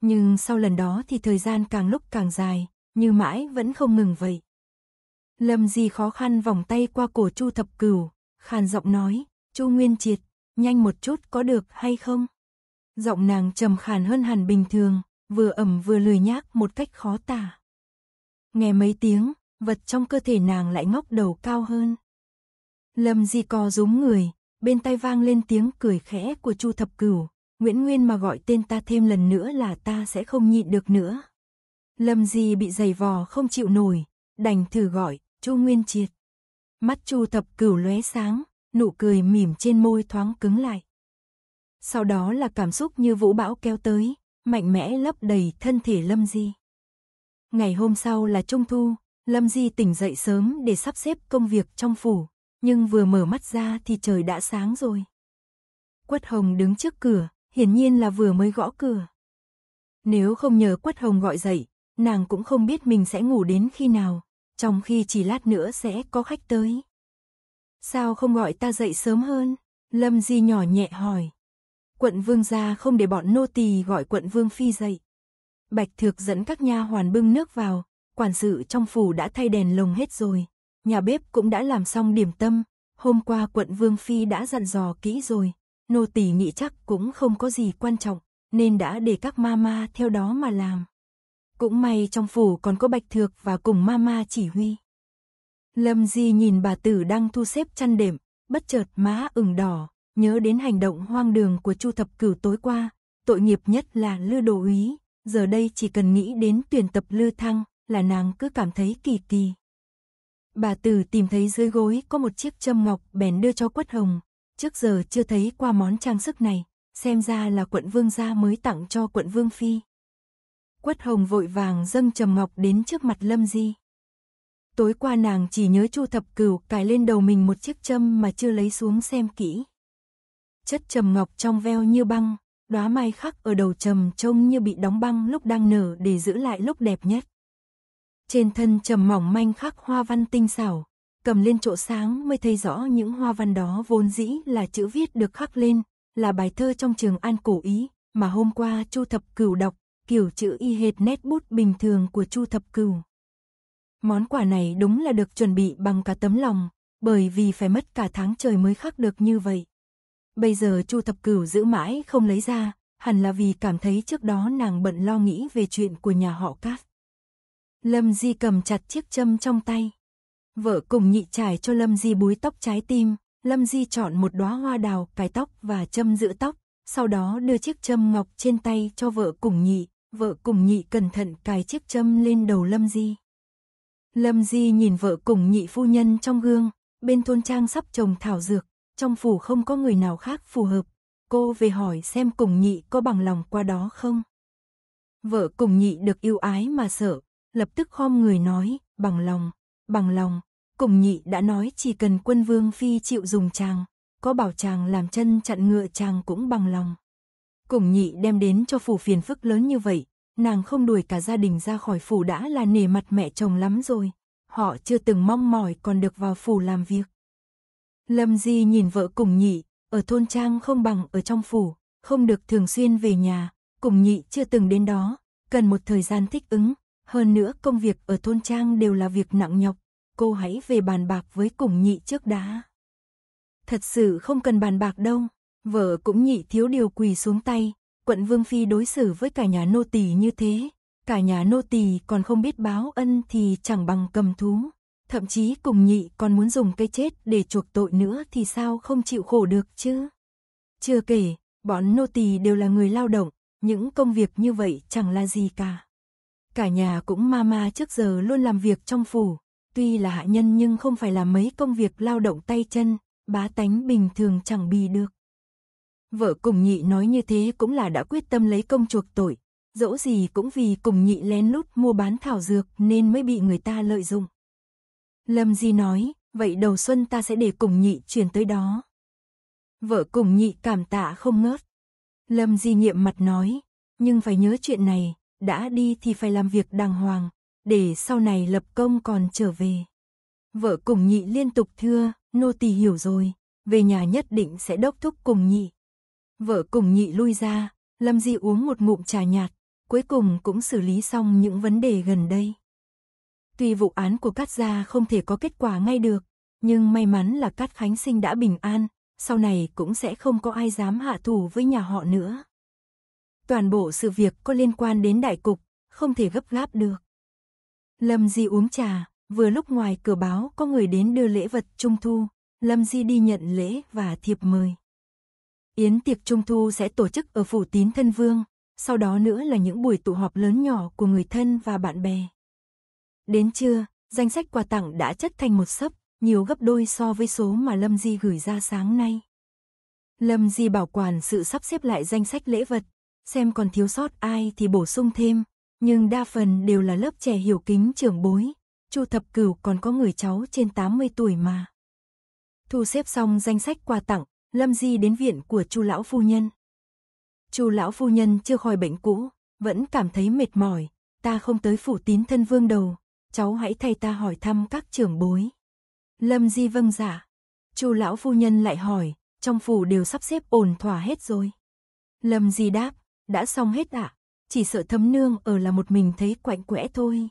Nhưng sau lần đó thì thời gian càng lúc càng dài, như mãi vẫn không ngừng vậy. Lâm Di khó khăn vòng tay qua cổ Chu Thập Cửu, khàn giọng nói, Chu Nguyên Triệt, nhanh một chút có được hay không? Giọng nàng trầm khàn hơn hẳn bình thường, vừa ẩm vừa lười nhác một cách khó tả. Nghe mấy tiếng, vật trong cơ thể nàng lại ngóc đầu cao hơn. Lâm Di co rúm người, bên tai vang lên tiếng cười khẽ của Chu Thập Cửu, Nguyễn Nguyên mà gọi tên ta thêm lần nữa là ta sẽ không nhịn được nữa. Lâm Di bị giày vò không chịu nổi, đành thử gọi, Chu Nguyên Triệt. Mắt Chu Thập Cửu lóe sáng, nụ cười mỉm trên môi thoáng cứng lại. Sau đó là cảm xúc như vũ bão kéo tới, mạnh mẽ lấp đầy thân thể Lâm Di. Ngày hôm sau là Trung Thu, Lâm Di tỉnh dậy sớm để sắp xếp công việc trong phủ, nhưng vừa mở mắt ra thì trời đã sáng rồi. Quất Hồng đứng trước cửa, hiển nhiên là vừa mới gõ cửa. Nếu không nhờ Quất Hồng gọi dậy, nàng cũng không biết mình sẽ ngủ đến khi nào, trong khi chỉ lát nữa sẽ có khách tới. Sao không gọi ta dậy sớm hơn? Lâm Di nhỏ nhẹ hỏi. Quận vương gia không để bọn nô tỳ gọi quận vương phi dậy. Bạch Thược dẫn các nha hoàn bưng nước vào, quản sự trong phủ đã thay đèn lồng hết rồi, nhà bếp cũng đã làm xong điểm tâm, hôm qua quận vương phi đã dặn dò kỹ rồi, nô tỳ nghĩ chắc cũng không có gì quan trọng, nên đã để các mama theo đó mà làm. Cũng may trong phủ còn có Bạch Thược và cùng mama chỉ huy. Lâm Di nhìn bà tử đang thu xếp chăn đệm, bất chợt má ửng đỏ, nhớ đến hành động hoang đường của Chu Thập Cửu tối qua, tội nghiệp nhất là Lư Đồ Úy, giờ đây chỉ cần nghĩ đến tuyển tập Lư Thăng là nàng cứ cảm thấy kỳ kỳ. Bà tử tìm thấy dưới gối có một chiếc châm ngọc bèn đưa cho Quất Hồng, trước giờ chưa thấy qua món trang sức này, xem ra là quận vương gia mới tặng cho quận vương phi. Quất Hồng vội vàng dâng trầm ngọc đến trước mặt Lâm Di. Tối qua nàng chỉ nhớ Chu Thập Cửu cài lên đầu mình một chiếc châm mà chưa lấy xuống xem kỹ. Chất trầm ngọc trong veo như băng, đóa mai khắc ở đầu trầm trông như bị đóng băng lúc đang nở để giữ lại lúc đẹp nhất. Trên thân trầm mỏng manh khắc hoa văn tinh xảo, cầm lên chỗ sáng mới thấy rõ những hoa văn đó vốn dĩ là chữ viết được khắc lên, là bài thơ trong trường An Cổ Ý, mà hôm qua Chu Thập Cửu đọc, kiểu chữ y hệt nét bút bình thường của Chu Thập Cửu. Món quà này đúng là được chuẩn bị bằng cả tấm lòng, bởi vì phải mất cả tháng trời mới khắc được như vậy. Bây giờ Chu Thập Cửu giữ mãi không lấy ra, hẳn là vì cảm thấy trước đó nàng bận lo nghĩ về chuyện của nhà họ Cát. Lâm Di cầm chặt chiếc châm trong tay. Vợ cùng nhị trải cho Lâm Di búi tóc trái tim, Lâm Di chọn một đóa hoa đào cài tóc và châm giữ tóc, sau đó đưa chiếc châm ngọc trên tay cho vợ cùng nhị, vợ cùng nhị cẩn thận cài chiếc châm lên đầu Lâm Di. Lâm Di nhìn vợ cùng nhị phu nhân trong gương, bên thôn trang sắp trồng thảo dược, trong phủ không có người nào khác phù hợp. Cô về hỏi xem cùng nhị có bằng lòng qua đó không. Vợ cùng nhị được yêu ái mà sợ, lập tức khom người nói, bằng lòng, bằng lòng. Cùng nhị đã nói chỉ cần quân vương phi chịu dùng chàng, có bảo chàng làm chân chặn ngựa chàng cũng bằng lòng. Cùng nhị đem đến cho phủ phiền phức lớn như vậy, nàng không đuổi cả gia đình ra khỏi phủ đã là nể mặt mẹ chồng lắm rồi. Họ chưa từng mong mỏi còn được vào phủ làm việc. Lâm Di nhìn vợ cùng nhị, ở thôn trang không bằng ở trong phủ, không được thường xuyên về nhà, cùng nhị chưa từng đến đó, cần một thời gian thích ứng. Hơn nữa công việc ở thôn trang đều là việc nặng nhọc, cô hãy về bàn bạc với cùng nhị trước đã. Thật sự không cần bàn bạc đâu, vợ cũng nhị thiếu điều quỳ xuống tay, quận Vương Phi đối xử với cả nhà nô tỳ như thế, cả nhà nô tỳ còn không biết báo ân thì chẳng bằng cầm thú. Thậm chí cùng nhị còn muốn dùng cây chết để chuộc tội nữa thì sao không chịu khổ được chứ. Chưa kể, bọn nô tỳ đều là người lao động, những công việc như vậy chẳng là gì cả. Cả nhà cũng ma ma trước giờ luôn làm việc trong phủ, tuy là hạ nhân nhưng không phải là mấy công việc lao động tay chân, bá tánh bình thường chẳng bì được. Vợ cùng nhị nói như thế cũng là đã quyết tâm lấy công chuộc tội. Dẫu gì cũng vì cùng nhị lén lút mua bán thảo dược nên mới bị người ta lợi dụng. Lâm Di nói, vậy đầu xuân ta sẽ để cùng nhị chuyển tới đó. Vợ cùng nhị cảm tạ không ngớt. Lâm Di nghiệm mặt nói, nhưng phải nhớ chuyện này, đã đi thì phải làm việc đàng hoàng, để sau này lập công còn trở về. Vợ cùng nhị liên tục thưa, nô tỳ hiểu rồi, về nhà nhất định sẽ đốc thúc cùng nhị. Vợ cùng nhị lui ra, Lâm Di uống một ngụm trà nhạt, cuối cùng cũng xử lý xong những vấn đề gần đây. Tuy vụ án của Cát Gia không thể có kết quả ngay được, nhưng may mắn là Cát Khánh Sinh đã bình an, sau này cũng sẽ không có ai dám hạ thủ với nhà họ nữa. Toàn bộ sự việc có liên quan đến đại cục, không thể gấp gáp được. Lâm Di uống trà, vừa lúc ngoài cửa báo có người đến đưa lễ vật trung thu, Lâm Di đi nhận lễ và thiệp mời. Yến tiệc Trung Thu sẽ tổ chức ở Phủ Tín Thân Vương, sau đó nữa là những buổi tụ họp lớn nhỏ của người thân và bạn bè. Đến trưa, danh sách quà tặng đã chất thành một sấp, nhiều gấp đôi so với số mà Lâm Di gửi ra sáng nay. Lâm Di bảo quản sự sắp xếp lại danh sách lễ vật, xem còn thiếu sót ai thì bổ sung thêm, nhưng đa phần đều là lớp trẻ hiểu kính trưởng bối, Chu Thập Cửu còn có người cháu trên 80 tuổi mà. Thu xếp xong danh sách quà tặng, Lâm Di đến viện của Chu lão phu nhân. Chu lão phu nhân chưa khỏi bệnh cũ, vẫn cảm thấy mệt mỏi, ta không tới phủ tín thân vương đầu, cháu hãy thay ta hỏi thăm các trưởng bối. Lâm Di vâng dạ. Chu lão phu nhân lại hỏi, trong phủ đều sắp xếp ổn thỏa hết rồi. Lâm Di đáp, đã xong hết ạ, chỉ sợ thấm nương ở là một mình thấy quạnh quẽ thôi.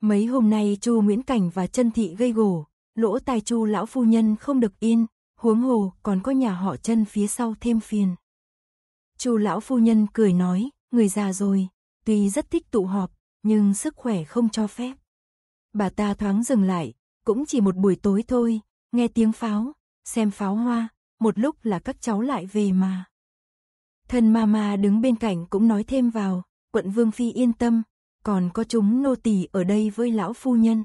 Mấy hôm nay Chu Nguyễn Cảnh và Trân Thị gây gổ, lỗ tai Chu lão phu nhân không được yên, huống hồ còn có nhà họ chân phía sau thêm phiền. Chu lão phu nhân cười nói, người già rồi, tuy rất thích tụ họp, nhưng sức khỏe không cho phép. Bà ta thoáng dừng lại, cũng chỉ một buổi tối thôi, nghe tiếng pháo, xem pháo hoa, một lúc là các cháu lại về mà. Thân mama đứng bên cạnh cũng nói thêm vào, quận Vương Phi yên tâm, còn có chúng nô tỳ ở đây với lão phu nhân.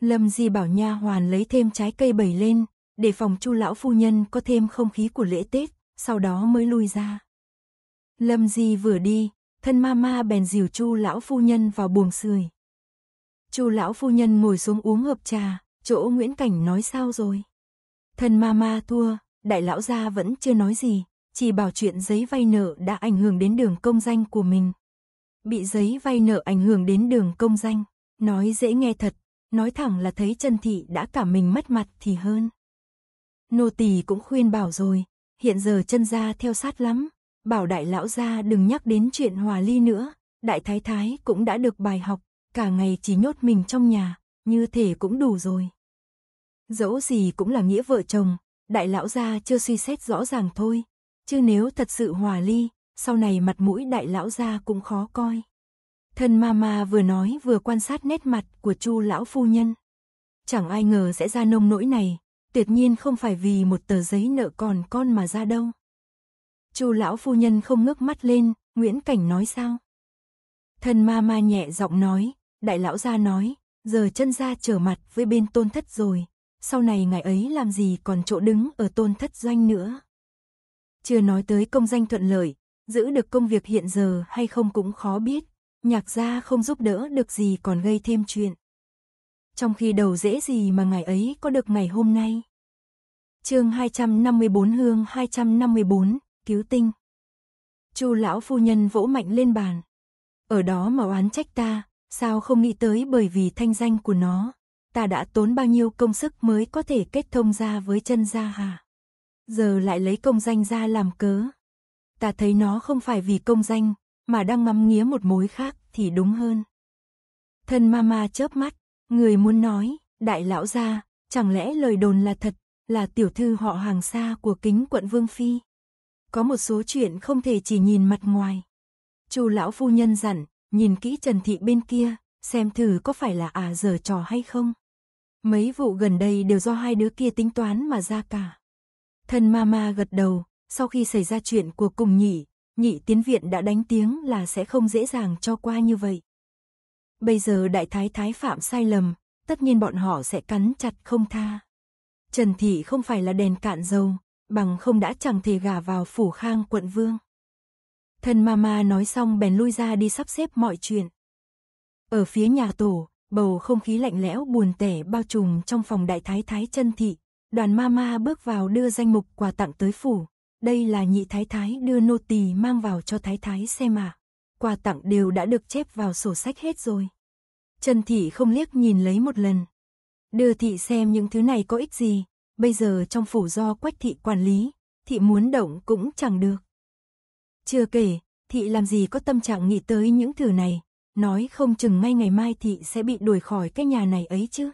Lâm Di bảo nha hoàn lấy thêm trái cây bẩy lên, để phòng chu lão phu nhân có thêm không khí của lễ Tết, sau đó mới lui ra. Lâm Di vừa đi, thân ma ma bèn dìu chu lão phu nhân vào buồng sưởi. Chu lão phu nhân ngồi xuống uống hợp trà, chỗ Nguyễn Cảnh nói sao rồi? Thân ma ma thua, đại lão gia vẫn chưa nói gì, chỉ bảo chuyện giấy vay nợ đã ảnh hưởng đến đường công danh của mình. Bị giấy vay nợ ảnh hưởng đến đường công danh, nói dễ nghe thật, nói thẳng là thấy chân Thị đã cả mình mất mặt thì hơn. Nô tỳ cũng khuyên bảo rồi, hiện giờ chân gia theo sát lắm, bảo đại lão gia đừng nhắc đến chuyện hòa ly nữa, đại thái thái cũng đã được bài học, cả ngày chỉ nhốt mình trong nhà, như thể cũng đủ rồi. Dẫu gì cũng là nghĩa vợ chồng, đại lão gia chưa suy xét rõ ràng thôi, chứ nếu thật sự hòa ly, sau này mặt mũi đại lão gia cũng khó coi. Thân mama vừa nói vừa quan sát nét mặt của Chu lão phu nhân. Chẳng ai ngờ sẽ ra nông nỗi này, tuyệt nhiên không phải vì một tờ giấy nợ còn con mà ra đâu. Chu lão phu nhân không ngước mắt lên, Nguyễn Cảnh nói sao? Thần ma ma nhẹ giọng nói, đại lão gia nói, giờ chân gia trở mặt với bên tôn thất rồi, sau này ngài ấy làm gì còn chỗ đứng ở tôn thất doanh nữa. Chưa nói tới công danh thuận lợi, giữ được công việc hiện giờ hay không cũng khó biết, nhạc gia không giúp đỡ được gì còn gây thêm chuyện trong khi đầu dễ gì mà ngày ấy có được ngày hôm nay. chương 254 hương 254, cứu tinh. Chu lão phu nhân vỗ mạnh lên bàn. Ở đó mà oán trách ta, sao không nghĩ tới bởi vì thanh danh của nó, ta đã tốn bao nhiêu công sức mới có thể kết thông ra với chân gia hà. Giờ lại lấy công danh ra làm cớ. Ta thấy nó không phải vì công danh, mà đang mắm nghía một mối khác thì đúng hơn. Thân mama chớp mắt, Người muốn nói, đại lão gia, chẳng lẽ lời đồn là thật, là tiểu thư họ hàng xa của kính quận Vương Phi? Có một số chuyện không thể chỉ nhìn mặt ngoài. Chu lão phu nhân dặn, nhìn kỹ Trần Thị bên kia, xem thử có phải là à giờ trò hay không. Mấy vụ gần đây đều do hai đứa kia tính toán mà ra cả. Thân mama gật đầu, sau khi xảy ra chuyện của cùng nhị, nhị tiến viện đã đánh tiếng là sẽ không dễ dàng cho qua như vậy. Bây giờ đại thái thái phạm sai lầm, tất nhiên bọn họ sẽ cắn chặt không tha. Trần Thị không phải là đèn cạn dầu, bằng không đã chẳng thể gả vào phủ khang quận vương. thần mama nói xong bèn lui ra đi sắp xếp mọi chuyện. Ở phía nhà tổ, bầu không khí lạnh lẽo buồn tẻ bao trùm trong phòng đại thái thái trần thị. Đoàn mama bước vào đưa danh mục quà tặng tới phủ. Đây là nhị thái thái đưa nô tỳ mang vào cho thái thái xem mà quà tặng đều đã được chép vào sổ sách hết rồi. Trần Thị không liếc nhìn lấy một lần. Đưa Thị xem những thứ này có ích gì, bây giờ trong phủ do Quách Thị quản lý, Thị muốn động cũng chẳng được. Chưa kể, Thị làm gì có tâm trạng nghĩ tới những thứ này, nói không chừng ngay ngày mai Thị sẽ bị đuổi khỏi cái nhà này ấy chứ.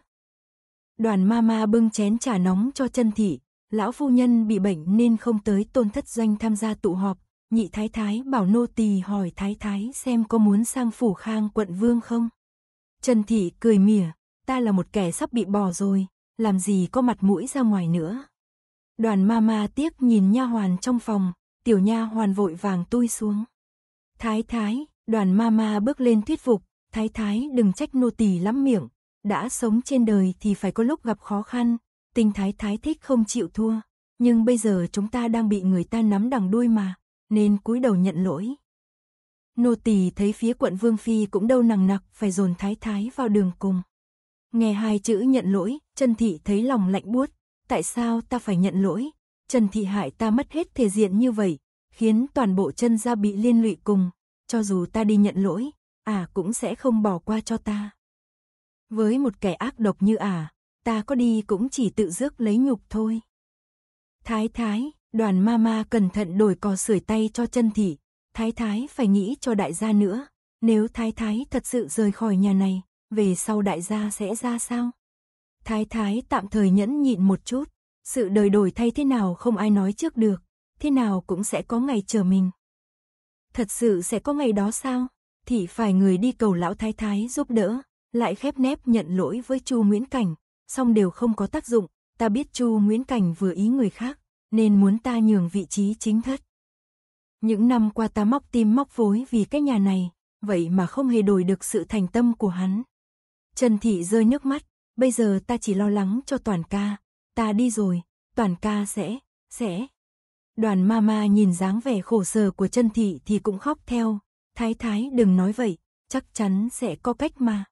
Đoàn mama bưng chén trà nóng cho Trần Thị, lão phu nhân bị bệnh nên không tới tôn thất doanh tham gia tụ họp nhị thái thái bảo nô tỳ hỏi thái thái xem có muốn sang phủ khang quận vương không. Trần Thị cười mỉa, ta là một kẻ sắp bị bỏ rồi, làm gì có mặt mũi ra ngoài nữa. Đoàn mama tiếc nhìn nha hoàn trong phòng, tiểu nha hoàn vội vàng tui xuống. Thái thái, đoàn mama bước lên thuyết phục, thái thái đừng trách nô tỳ lắm miệng, đã sống trên đời thì phải có lúc gặp khó khăn, tình thái thái thích không chịu thua, nhưng bây giờ chúng ta đang bị người ta nắm đằng đuôi mà, nên cúi đầu nhận lỗi. Nô tỳ thấy phía quận Vương Phi cũng đâu nằng nặc phải dồn thái thái vào đường cùng. Nghe hai chữ nhận lỗi, Trần Thị thấy lòng lạnh buốt. Tại sao ta phải nhận lỗi? Trần Thị hại ta mất hết thể diện như vậy, khiến toàn bộ chân gia bị liên lụy cùng. Cho dù ta đi nhận lỗi, à cũng sẽ không bỏ qua cho ta. Với một kẻ ác độc như à, ta có đi cũng chỉ tự dước lấy nhục thôi. Thái thái, Đoàn mama cẩn thận đổi cò sưởi tay cho chân thị. Thái thái phải nghĩ cho đại gia nữa. Nếu thái thái thật sự rời khỏi nhà này, về sau đại gia sẽ ra sao? Thái thái tạm thời nhẫn nhịn một chút. Sự đời đổi thay thế nào không ai nói trước được. Thế nào cũng sẽ có ngày chờ mình. Thật sự sẽ có ngày đó sao? Thì phải người đi cầu lão thái thái giúp đỡ. Lại khép nép nhận lỗi với chu Nguyễn Cảnh. song đều không có tác dụng. Ta biết chu Nguyễn Cảnh vừa ý người khác nên muốn ta nhường vị trí chính thất. Những năm qua ta móc tim móc vối vì cái nhà này, vậy mà không hề đổi được sự thành tâm của hắn. Trần Thị rơi nước mắt, bây giờ ta chỉ lo lắng cho Toàn ca, ta đi rồi, Toàn ca sẽ, sẽ. Đoàn mama nhìn dáng vẻ khổ sở của Trần Thị thì cũng khóc theo, thái thái đừng nói vậy, chắc chắn sẽ có cách mà.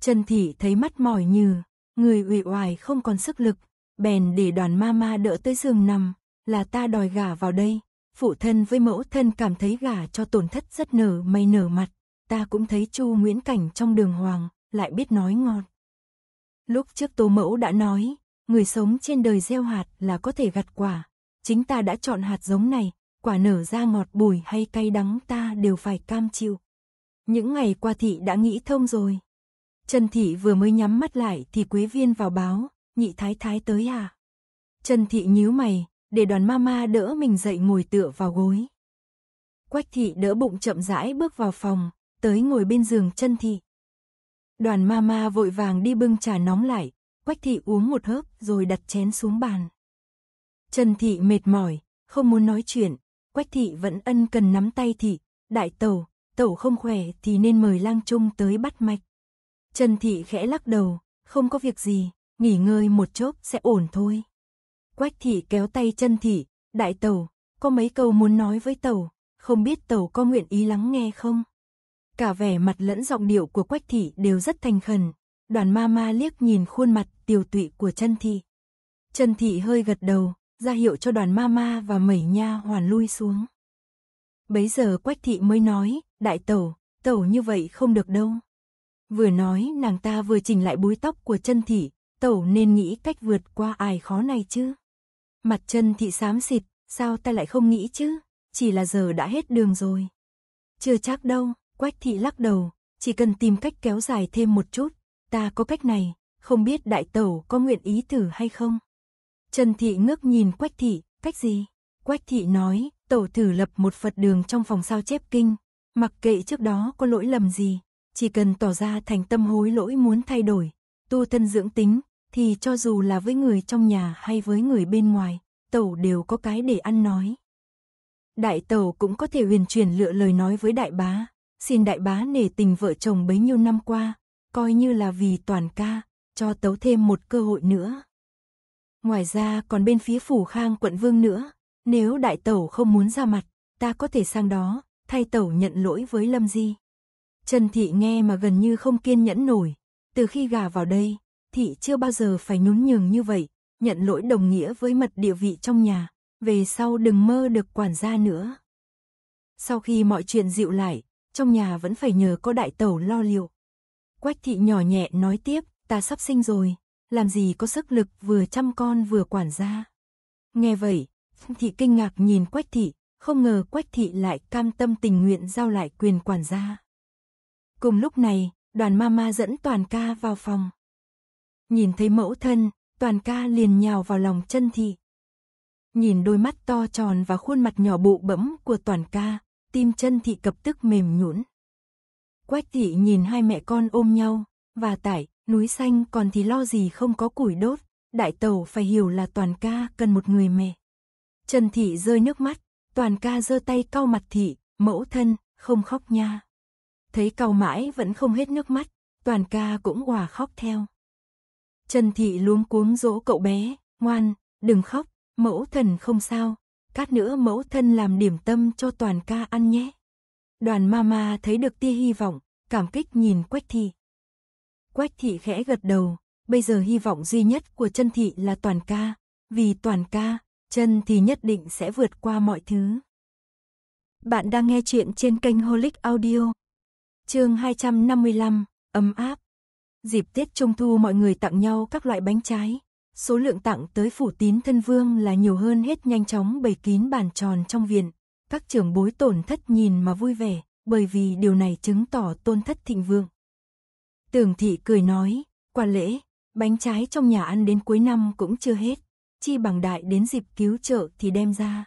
Trần Thị thấy mắt mỏi như, người ủy oải không còn sức lực, Bèn để đoàn mama đỡ tới giường nằm, là ta đòi gả vào đây. Phụ thân với mẫu thân cảm thấy gả cho tổn thất rất nở mày nở mặt. Ta cũng thấy Chu Nguyễn Cảnh trong đường hoàng, lại biết nói ngon. Lúc trước Tô Mẫu đã nói, người sống trên đời gieo hạt là có thể gặt quả. Chính ta đã chọn hạt giống này, quả nở ra ngọt bùi hay cay đắng ta đều phải cam chịu. Những ngày qua thị đã nghĩ thông rồi. Trần thị vừa mới nhắm mắt lại thì Quế Viên vào báo, nhị thái thái tới à? Trần thị nhíu mày, để đoàn mama đỡ mình dậy ngồi tựa vào gối. Quách thị đỡ bụng chậm rãi bước vào phòng, tới ngồi bên giường Trần thị. Đoàn mama vội vàng đi bưng trà nóng lại, quách thị uống một hớp rồi đặt chén xuống bàn. Trần thị mệt mỏi, không muốn nói chuyện, quách thị vẫn ân cần nắm tay thị, đại tẩu, tẩu không khỏe thì nên mời lang trung tới bắt mạch. Trần thị khẽ lắc đầu, không có việc gì, nghỉ ngơi một chốc sẽ ổn thôi. Quách thị kéo tay chân thị, đại tàu, có mấy câu muốn nói với tàu, không biết tàu có nguyện ý lắng nghe không? Cả vẻ mặt lẫn giọng điệu của quách thị đều rất thành khẩn, đoàn ma ma liếc nhìn khuôn mặt tiều tụy của chân thị. Chân thị hơi gật đầu, ra hiệu cho đoàn ma ma và mẩy nha hoàn lui xuống. Bấy giờ quách thị mới nói, đại tàu, tàu như vậy không được đâu. Vừa nói nàng ta vừa chỉnh lại búi tóc của chân thị, tẩu nên nghĩ cách vượt qua ai khó này chứ. Mặt chân thị xám xịt, sao ta lại không nghĩ chứ, chỉ là giờ đã hết đường rồi. Chưa chắc đâu, quách thị lắc đầu, chỉ cần tìm cách kéo dài thêm một chút, ta có cách này, không biết đại tẩu có nguyện ý thử hay không. Trần thị ngước nhìn quách thị, cách gì? Quách thị nói, tẩu thử lập một Phật đường trong phòng sao chép kinh, mặc kệ trước đó có lỗi lầm gì, chỉ cần tỏ ra thành tâm hối lỗi muốn thay đổi, tu thân dưỡng tính, thì cho dù là với người trong nhà hay với người bên ngoài, tẩu đều có cái để ăn nói. Đại tẩu cũng có thể huyền chuyển lựa lời nói với đại bá, xin đại bá nể tình vợ chồng bấy nhiêu năm qua, coi như là vì toàn ca, cho tấu thêm một cơ hội nữa. Ngoài ra còn bên phía phủ khang quận vương nữa, nếu đại tẩu không muốn ra mặt, ta có thể sang đó, thay tẩu nhận lỗi với Lâm Di. Trần Thị nghe mà gần như không kiên nhẫn nổi, từ khi gà vào đây, thị chưa bao giờ phải nhún nhường như vậy, nhận lỗi đồng nghĩa với mật địa vị trong nhà, về sau đừng mơ được quản gia nữa. Sau khi mọi chuyện dịu lại, trong nhà vẫn phải nhờ có đại tẩu lo liệu. Quách thị nhỏ nhẹ nói tiếp, ta sắp sinh rồi, làm gì có sức lực vừa chăm con vừa quản gia. Nghe vậy, [LAUGHS] thị kinh ngạc nhìn quách thị, không ngờ quách thị lại cam tâm tình nguyện giao lại quyền quản gia. Cùng lúc này, đoàn mama dẫn toàn ca vào phòng. Nhìn thấy mẫu thân, toàn ca liền nhào vào lòng chân thị. Nhìn đôi mắt to tròn và khuôn mặt nhỏ bụ bẫm của toàn ca, tim chân thị cập tức mềm nhũn. Quách thị nhìn hai mẹ con ôm nhau, và tải, núi xanh còn thì lo gì không có củi đốt, đại tàu phải hiểu là toàn ca cần một người mẹ. chân thị rơi nước mắt, toàn ca giơ tay cau mặt thị, mẫu thân, không khóc nha. Thấy cau mãi vẫn không hết nước mắt, toàn ca cũng hòa khóc theo. Trần Thị luống cuống dỗ cậu bé, ngoan, đừng khóc, mẫu thần không sao, cát nữa mẫu thân làm điểm tâm cho toàn ca ăn nhé. Đoàn mama thấy được tia hy vọng, cảm kích nhìn Quách Thị. Quách Thị khẽ gật đầu, bây giờ hy vọng duy nhất của Trần Thị là toàn ca, vì toàn ca, Trần thì nhất định sẽ vượt qua mọi thứ. Bạn đang nghe chuyện trên kênh Holic Audio. Chương 255, ấm áp. Dịp Tết Trung Thu mọi người tặng nhau các loại bánh trái. Số lượng tặng tới phủ tín thân vương là nhiều hơn hết nhanh chóng bày kín bàn tròn trong viện. Các trưởng bối tổn thất nhìn mà vui vẻ, bởi vì điều này chứng tỏ tôn thất thịnh vượng. Tưởng thị cười nói, qua lễ, bánh trái trong nhà ăn đến cuối năm cũng chưa hết, chi bằng đại đến dịp cứu trợ thì đem ra.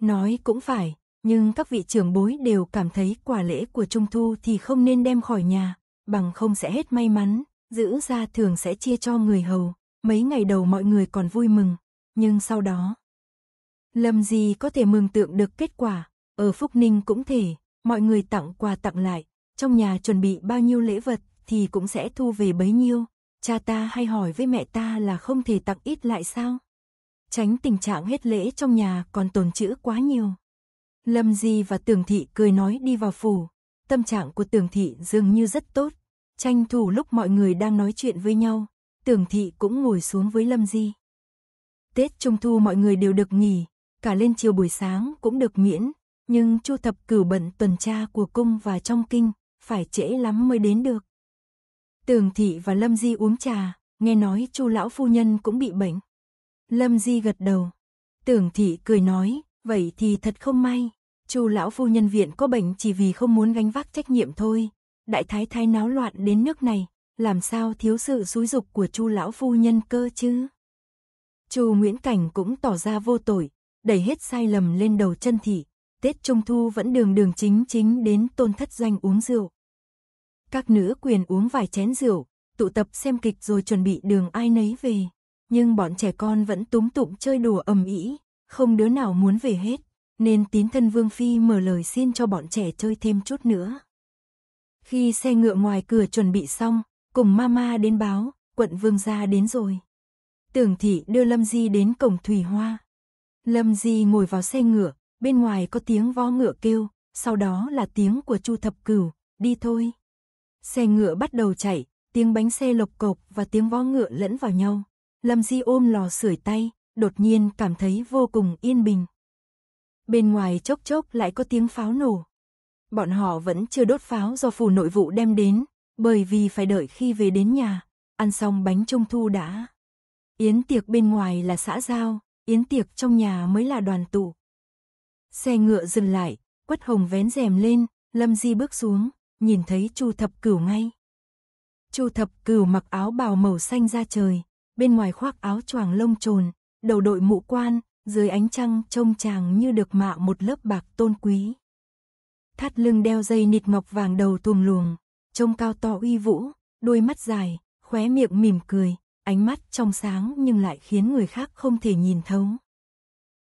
Nói cũng phải, nhưng các vị trưởng bối đều cảm thấy quả lễ của Trung Thu thì không nên đem khỏi nhà, bằng không sẽ hết may mắn, giữ ra thường sẽ chia cho người hầu, mấy ngày đầu mọi người còn vui mừng, nhưng sau đó. Lâm gì có thể mường tượng được kết quả, ở Phúc Ninh cũng thể, mọi người tặng quà tặng lại, trong nhà chuẩn bị bao nhiêu lễ vật thì cũng sẽ thu về bấy nhiêu, cha ta hay hỏi với mẹ ta là không thể tặng ít lại sao? Tránh tình trạng hết lễ trong nhà còn tồn chữ quá nhiều. Lâm Di và tường Thị cười nói đi vào phủ, tâm trạng của tường Thị dường như rất tốt, Tranh thủ lúc mọi người đang nói chuyện với nhau, tưởng thị cũng ngồi xuống với Lâm Di. Tết Trung Thu mọi người đều được nghỉ, cả lên chiều buổi sáng cũng được miễn, nhưng Chu Thập Cửu bận tuần tra của cung và trong kinh, phải trễ lắm mới đến được. tưởng Thị và Lâm Di uống trà, nghe nói Chu lão phu nhân cũng bị bệnh. Lâm Di gật đầu. tưởng Thị cười nói, vậy thì thật không may, Chu lão phu nhân viện có bệnh chỉ vì không muốn gánh vác trách nhiệm thôi, đại thái thái náo loạn đến nước này, làm sao thiếu sự xúi dục của chu lão phu nhân cơ chứ? Chu Nguyễn Cảnh cũng tỏ ra vô tội, đẩy hết sai lầm lên đầu chân thị, Tết Trung Thu vẫn đường đường chính chính đến tôn thất danh uống rượu. Các nữ quyền uống vài chén rượu, tụ tập xem kịch rồi chuẩn bị đường ai nấy về. Nhưng bọn trẻ con vẫn túm tụng chơi đùa ầm ĩ, không đứa nào muốn về hết, nên tín thân Vương Phi mở lời xin cho bọn trẻ chơi thêm chút nữa. Khi xe ngựa ngoài cửa chuẩn bị xong, cùng mama đến báo, quận vương gia đến rồi. Tưởng thị đưa Lâm Di đến cổng Thủy Hoa. Lâm Di ngồi vào xe ngựa, bên ngoài có tiếng vó ngựa kêu, sau đó là tiếng của Chu Thập Cửu, đi thôi. Xe ngựa bắt đầu chạy, tiếng bánh xe lộc cộc và tiếng vó ngựa lẫn vào nhau. Lâm Di ôm lò sưởi tay, đột nhiên cảm thấy vô cùng yên bình. Bên ngoài chốc chốc lại có tiếng pháo nổ, Bọn họ vẫn chưa đốt pháo do phủ nội vụ đem đến, bởi vì phải đợi khi về đến nhà, ăn xong bánh trung thu đã. Yến tiệc bên ngoài là xã giao, yến tiệc trong nhà mới là đoàn tụ. Xe ngựa dừng lại, quất hồng vén rèm lên, Lâm Di bước xuống, nhìn thấy Chu Thập Cửu ngay. Chu Thập Cửu mặc áo bào màu xanh da trời, bên ngoài khoác áo choàng lông trồn, đầu đội mũ quan, dưới ánh trăng trông chàng như được mạ một lớp bạc tôn quý thắt lưng đeo dây nịt ngọc vàng đầu tuồng luồng, trông cao to uy vũ, đôi mắt dài, khóe miệng mỉm cười, ánh mắt trong sáng nhưng lại khiến người khác không thể nhìn thấu.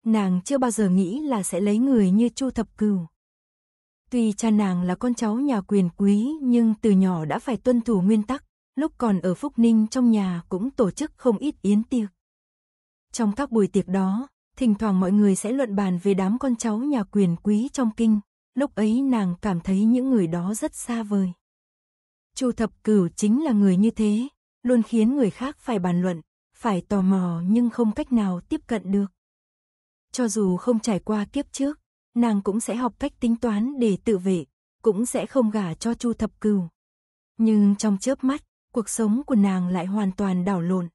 Nàng chưa bao giờ nghĩ là sẽ lấy người như Chu Thập Cửu. Tuy cha nàng là con cháu nhà quyền quý nhưng từ nhỏ đã phải tuân thủ nguyên tắc, lúc còn ở Phúc Ninh trong nhà cũng tổ chức không ít yến tiệc. Trong các buổi tiệc đó, thỉnh thoảng mọi người sẽ luận bàn về đám con cháu nhà quyền quý trong kinh, Lúc ấy nàng cảm thấy những người đó rất xa vời. Chu thập cửu chính là người như thế, luôn khiến người khác phải bàn luận, phải tò mò nhưng không cách nào tiếp cận được. Cho dù không trải qua kiếp trước, nàng cũng sẽ học cách tính toán để tự vệ, cũng sẽ không gả cho Chu thập cửu. Nhưng trong chớp mắt, cuộc sống của nàng lại hoàn toàn đảo lộn.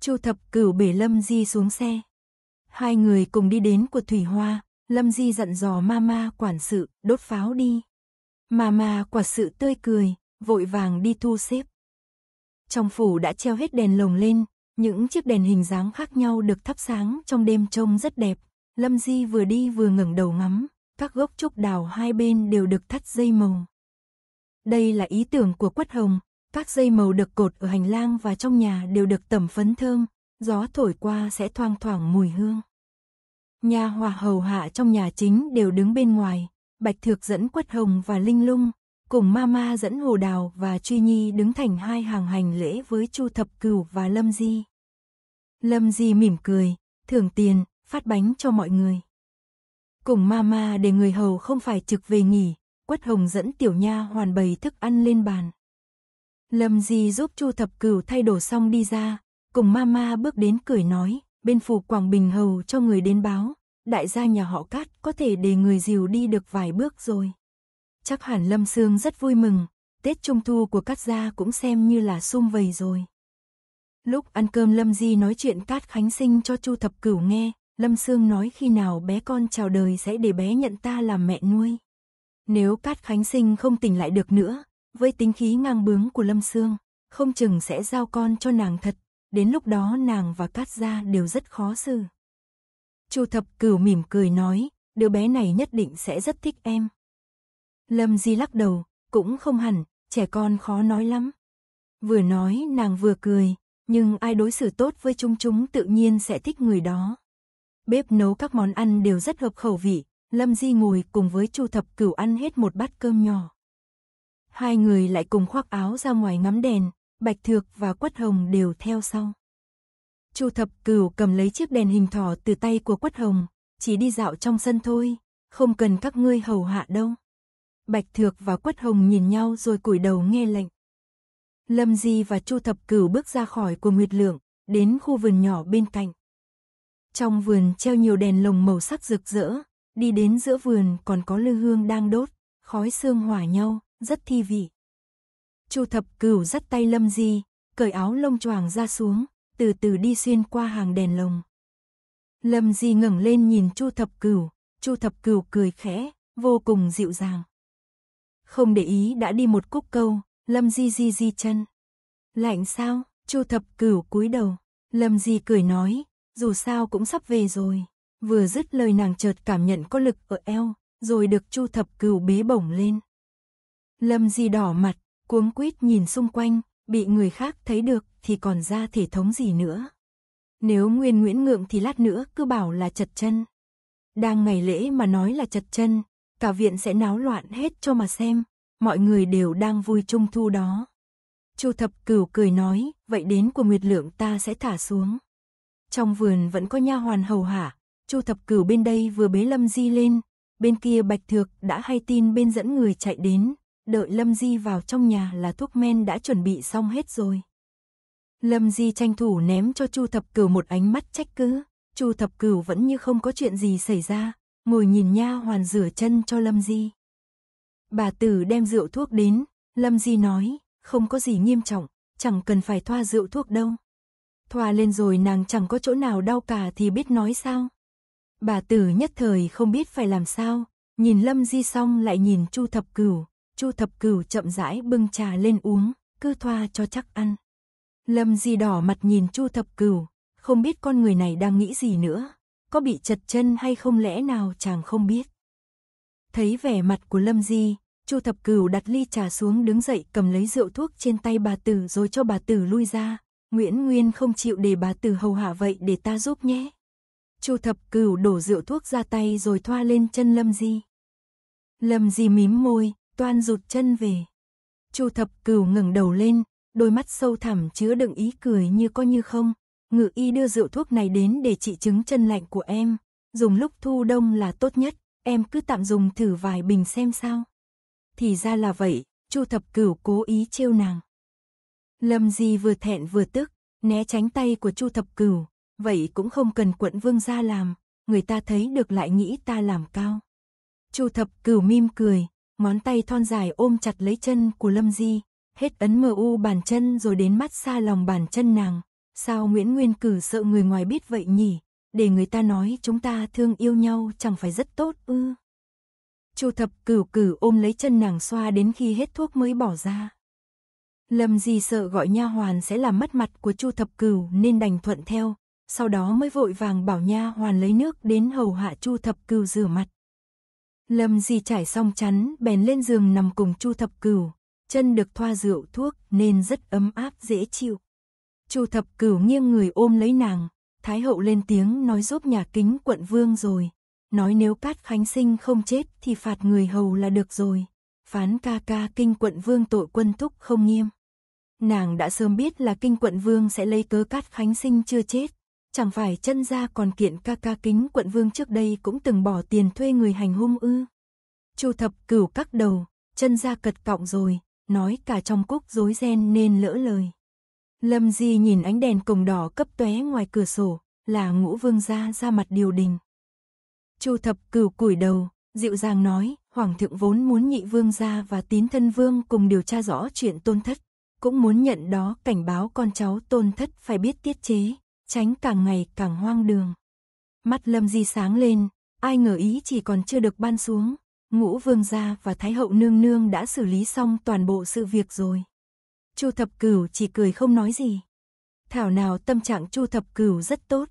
Chu thập cửu bể lâm di xuống xe. Hai người cùng đi đến của Thủy Hoa, Lâm Di dặn dò Mama quản sự, đốt pháo đi. Mama quả sự tươi cười, vội vàng đi thu xếp. Trong phủ đã treo hết đèn lồng lên, những chiếc đèn hình dáng khác nhau được thắp sáng trong đêm trông rất đẹp. Lâm Di vừa đi vừa ngẩng đầu ngắm, các gốc trúc đào hai bên đều được thắt dây màu. Đây là ý tưởng của Quất Hồng, các dây màu được cột ở hành lang và trong nhà đều được tẩm phấn thơm, gió thổi qua sẽ thoang thoảng mùi hương. Nhà hòa hầu hạ trong nhà chính đều đứng bên ngoài, Bạch Thược dẫn Quất Hồng và Linh Lung, cùng Mama dẫn Hồ Đào và Truy Nhi đứng thành hai hàng hành lễ với Chu Thập Cửu và Lâm Di. Lâm Di mỉm cười, thưởng tiền, phát bánh cho mọi người. Cùng Mama để người hầu không phải trực về nghỉ, Quất Hồng dẫn Tiểu Nha hoàn bày thức ăn lên bàn. Lâm Di giúp Chu Thập Cửu thay đồ xong đi ra, cùng Mama bước đến cười nói, bên phủ Quảng Bình hầu cho người đến báo, đại gia nhà họ Cát có thể để người dìu đi được vài bước rồi. Chắc hẳn Lâm Sương rất vui mừng, Tết Trung Thu của Cát gia cũng xem như là sum vầy rồi. Lúc ăn cơm Lâm Di nói chuyện Cát Khánh Sinh cho Chu Thập Cửu nghe, Lâm Sương nói khi nào bé con chào đời sẽ để bé nhận ta làm mẹ nuôi. Nếu Cát Khánh Sinh không tỉnh lại được nữa, với tính khí ngang bướng của Lâm Sương, không chừng sẽ giao con cho nàng thật đến lúc đó nàng và Cát Gia đều rất khó xử. Chu Thập Cửu mỉm cười nói, đứa bé này nhất định sẽ rất thích em. Lâm Di lắc đầu, cũng không hẳn, trẻ con khó nói lắm. Vừa nói nàng vừa cười, nhưng ai đối xử tốt với chúng chúng tự nhiên sẽ thích người đó. Bếp nấu các món ăn đều rất hợp khẩu vị, Lâm Di ngồi cùng với Chu Thập Cửu ăn hết một bát cơm nhỏ. Hai người lại cùng khoác áo ra ngoài ngắm đèn, Bạch Thược và Quất Hồng đều theo sau. Chu Thập Cửu cầm lấy chiếc đèn hình thỏ từ tay của Quất Hồng, chỉ đi dạo trong sân thôi, không cần các ngươi hầu hạ đâu. Bạch Thược và Quất Hồng nhìn nhau rồi cúi đầu nghe lệnh. Lâm Di và Chu Thập Cửu bước ra khỏi của Nguyệt Lượng, đến khu vườn nhỏ bên cạnh. Trong vườn treo nhiều đèn lồng màu sắc rực rỡ, đi đến giữa vườn còn có lư hương đang đốt, khói sương hòa nhau, rất thi vị. Chu Thập Cửu dắt tay Lâm Di, cởi áo lông choàng ra xuống, từ từ đi xuyên qua hàng đèn lồng. Lâm Di ngẩng lên nhìn Chu Thập Cửu, Chu Thập Cửu cười khẽ, vô cùng dịu dàng. Không để ý đã đi một cúc câu, Lâm Di di di chân. Lạnh sao? Chu Thập Cửu cúi đầu, Lâm Di cười nói, dù sao cũng sắp về rồi. Vừa dứt lời nàng chợt cảm nhận có lực ở eo, rồi được Chu Thập Cửu bế bổng lên. Lâm Di đỏ mặt, cuống quýt nhìn xung quanh, bị người khác thấy được thì còn ra thể thống gì nữa. Nếu Nguyên Nguyễn ngượng thì lát nữa cứ bảo là chật chân. Đang ngày lễ mà nói là chật chân, cả viện sẽ náo loạn hết cho mà xem, mọi người đều đang vui trung thu đó. Chu Thập Cửu cười nói, vậy đến của Nguyệt Lượng ta sẽ thả xuống. Trong vườn vẫn có nha hoàn hầu hả, Chu Thập Cửu bên đây vừa bế Lâm Di lên, bên kia Bạch Thược đã hay tin bên dẫn người chạy đến, Đợi Lâm Di vào trong nhà là thuốc men đã chuẩn bị xong hết rồi. Lâm Di tranh thủ ném cho Chu Thập Cửu một ánh mắt trách cứ, Chu Thập Cửu vẫn như không có chuyện gì xảy ra, ngồi nhìn nha hoàn rửa chân cho Lâm Di. Bà Tử đem rượu thuốc đến, Lâm Di nói, không có gì nghiêm trọng, chẳng cần phải thoa rượu thuốc đâu. Thoa lên rồi nàng chẳng có chỗ nào đau cả thì biết nói sao. Bà Tử nhất thời không biết phải làm sao, nhìn Lâm Di xong lại nhìn Chu Thập Cửu, Chu Thập Cửu chậm rãi bưng trà lên uống, cứ thoa cho chắc ăn. Lâm Di đỏ mặt nhìn Chu Thập Cửu, không biết con người này đang nghĩ gì nữa, có bị chật chân hay không lẽ nào chàng không biết. Thấy vẻ mặt của Lâm Di, Chu Thập Cửu đặt ly trà xuống đứng dậy cầm lấy rượu thuốc trên tay bà Tử rồi cho bà Tử lui ra. Nguyễn Nguyên không chịu để bà Tử hầu hạ vậy để ta giúp nhé. Chu Thập Cửu đổ rượu thuốc ra tay rồi thoa lên chân Lâm Di. Lâm Di mím môi, Toan rụt chân về. Chu thập cửu ngẩng đầu lên, đôi mắt sâu thẳm chứa đựng ý cười như có như không. Ngự y đưa rượu thuốc này đến để trị chứng chân lạnh của em. Dùng lúc thu đông là tốt nhất, em cứ tạm dùng thử vài bình xem sao. Thì ra là vậy, Chu thập cửu cố ý trêu nàng. Lâm Di vừa thẹn vừa tức, né tránh tay của Chu thập cửu, vậy cũng không cần quận vương gia làm, người ta thấy được lại nghĩ ta làm cao. Chu thập cửu mim cười, ngón tay thon dài ôm chặt lấy chân của Lâm Di, hết ấn mờ u bàn chân rồi đến mắt xa lòng bàn chân nàng. Sao Nguyễn Nguyên Cử sợ người ngoài biết vậy nhỉ? Để người ta nói chúng ta thương yêu nhau chẳng phải rất tốt ư? Chu thập cửu cử ôm lấy chân nàng xoa đến khi hết thuốc mới bỏ ra. Lâm Di sợ gọi nha hoàn sẽ làm mất mặt của Chu thập cửu nên đành thuận theo, sau đó mới vội vàng bảo nha hoàn lấy nước đến hầu hạ Chu thập cửu rửa mặt. Lâm Di trải xong chắn, bèn lên giường nằm cùng Chu Thập Cửu, chân được thoa rượu thuốc nên rất ấm áp dễ chịu. Chu Thập Cửu nghiêng người ôm lấy nàng, Thái hậu lên tiếng nói giúp nhà kính quận vương rồi, nói nếu Cát Khánh Sinh không chết thì phạt người hầu là được rồi. Phán ca ca kinh quận vương tội quân thúc không nghiêm. Nàng đã sớm biết là kinh quận vương sẽ lấy cớ Cát Khánh Sinh chưa chết Chẳng phải chân ra còn kiện ca ca kính quận vương trước đây cũng từng bỏ tiền thuê người hành hung ư. Chu thập cửu các đầu, chân ra cật cọng rồi, nói cả trong cúc rối ren nên lỡ lời. Lâm Di nhìn ánh đèn cổng đỏ cấp tóe ngoài cửa sổ, là ngũ vương gia ra mặt điều đình. Chu thập cửu củi đầu, dịu dàng nói, hoàng thượng vốn muốn nhị vương gia và tín thân vương cùng điều tra rõ chuyện tôn thất, cũng muốn nhận đó cảnh báo con cháu tôn thất phải biết tiết chế, tránh càng ngày càng hoang đường. Mắt Lâm Di sáng lên, ai ngờ ý chỉ còn chưa được ban xuống, Ngũ Vương gia và Thái hậu nương nương đã xử lý xong toàn bộ sự việc rồi. Chu Thập Cửu chỉ cười không nói gì. Thảo nào tâm trạng Chu Thập Cửu rất tốt.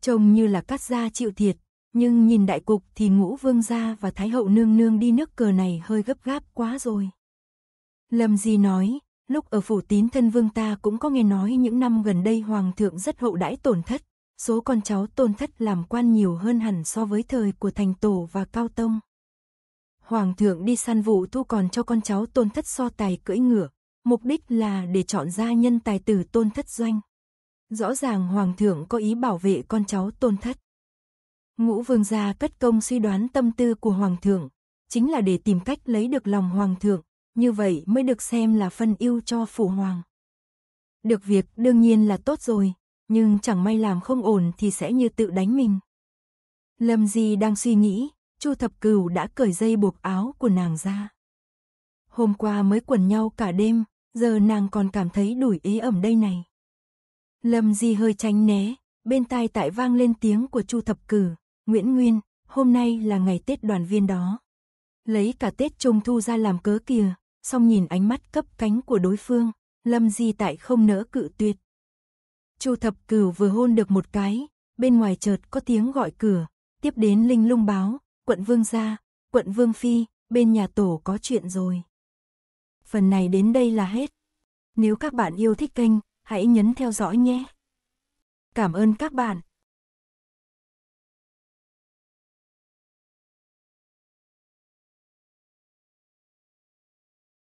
Trông như là cắt da chịu thiệt, nhưng nhìn đại cục thì Ngũ Vương gia và Thái hậu nương nương đi nước cờ này hơi gấp gáp quá rồi. Lâm Di nói, Lúc ở phủ tín thân vương ta cũng có nghe nói những năm gần đây hoàng thượng rất hậu đãi tổn thất, số con cháu tôn thất làm quan nhiều hơn hẳn so với thời của thành tổ và cao tông. Hoàng thượng đi săn vụ thu còn cho con cháu tôn thất so tài cưỡi ngựa, mục đích là để chọn ra nhân tài tử tôn thất doanh. Rõ ràng hoàng thượng có ý bảo vệ con cháu tôn thất. Ngũ vương gia cất công suy đoán tâm tư của hoàng thượng, chính là để tìm cách lấy được lòng hoàng thượng, như vậy mới được xem là phân ưu cho phủ hoàng. Được việc đương nhiên là tốt rồi, nhưng chẳng may làm không ổn thì sẽ như tự đánh mình. Lâm Di đang suy nghĩ, Chu Thập Cửu đã cởi dây buộc áo của nàng ra. Hôm qua mới quần nhau cả đêm, giờ nàng còn cảm thấy đuổi ý ẩm đây này. Lâm Di hơi tránh né, bên tai tại vang lên tiếng của Chu Thập Cử, Nguyễn Nguyên, hôm nay là ngày Tết đoàn viên đó. Lấy cả Tết Trung Thu ra làm cớ kìa, song nhìn ánh mắt cấp cánh của đối phương, Lâm Di tại không nỡ cự tuyệt. Chu Thập Cửu vừa hôn được một cái, bên ngoài chợt có tiếng gọi cửa, tiếp đến Linh Lung báo, quận Vương gia, quận Vương phi, bên nhà tổ có chuyện rồi. Phần này đến đây là hết. Nếu các bạn yêu thích kênh, hãy nhấn theo dõi nhé. Cảm ơn các bạn.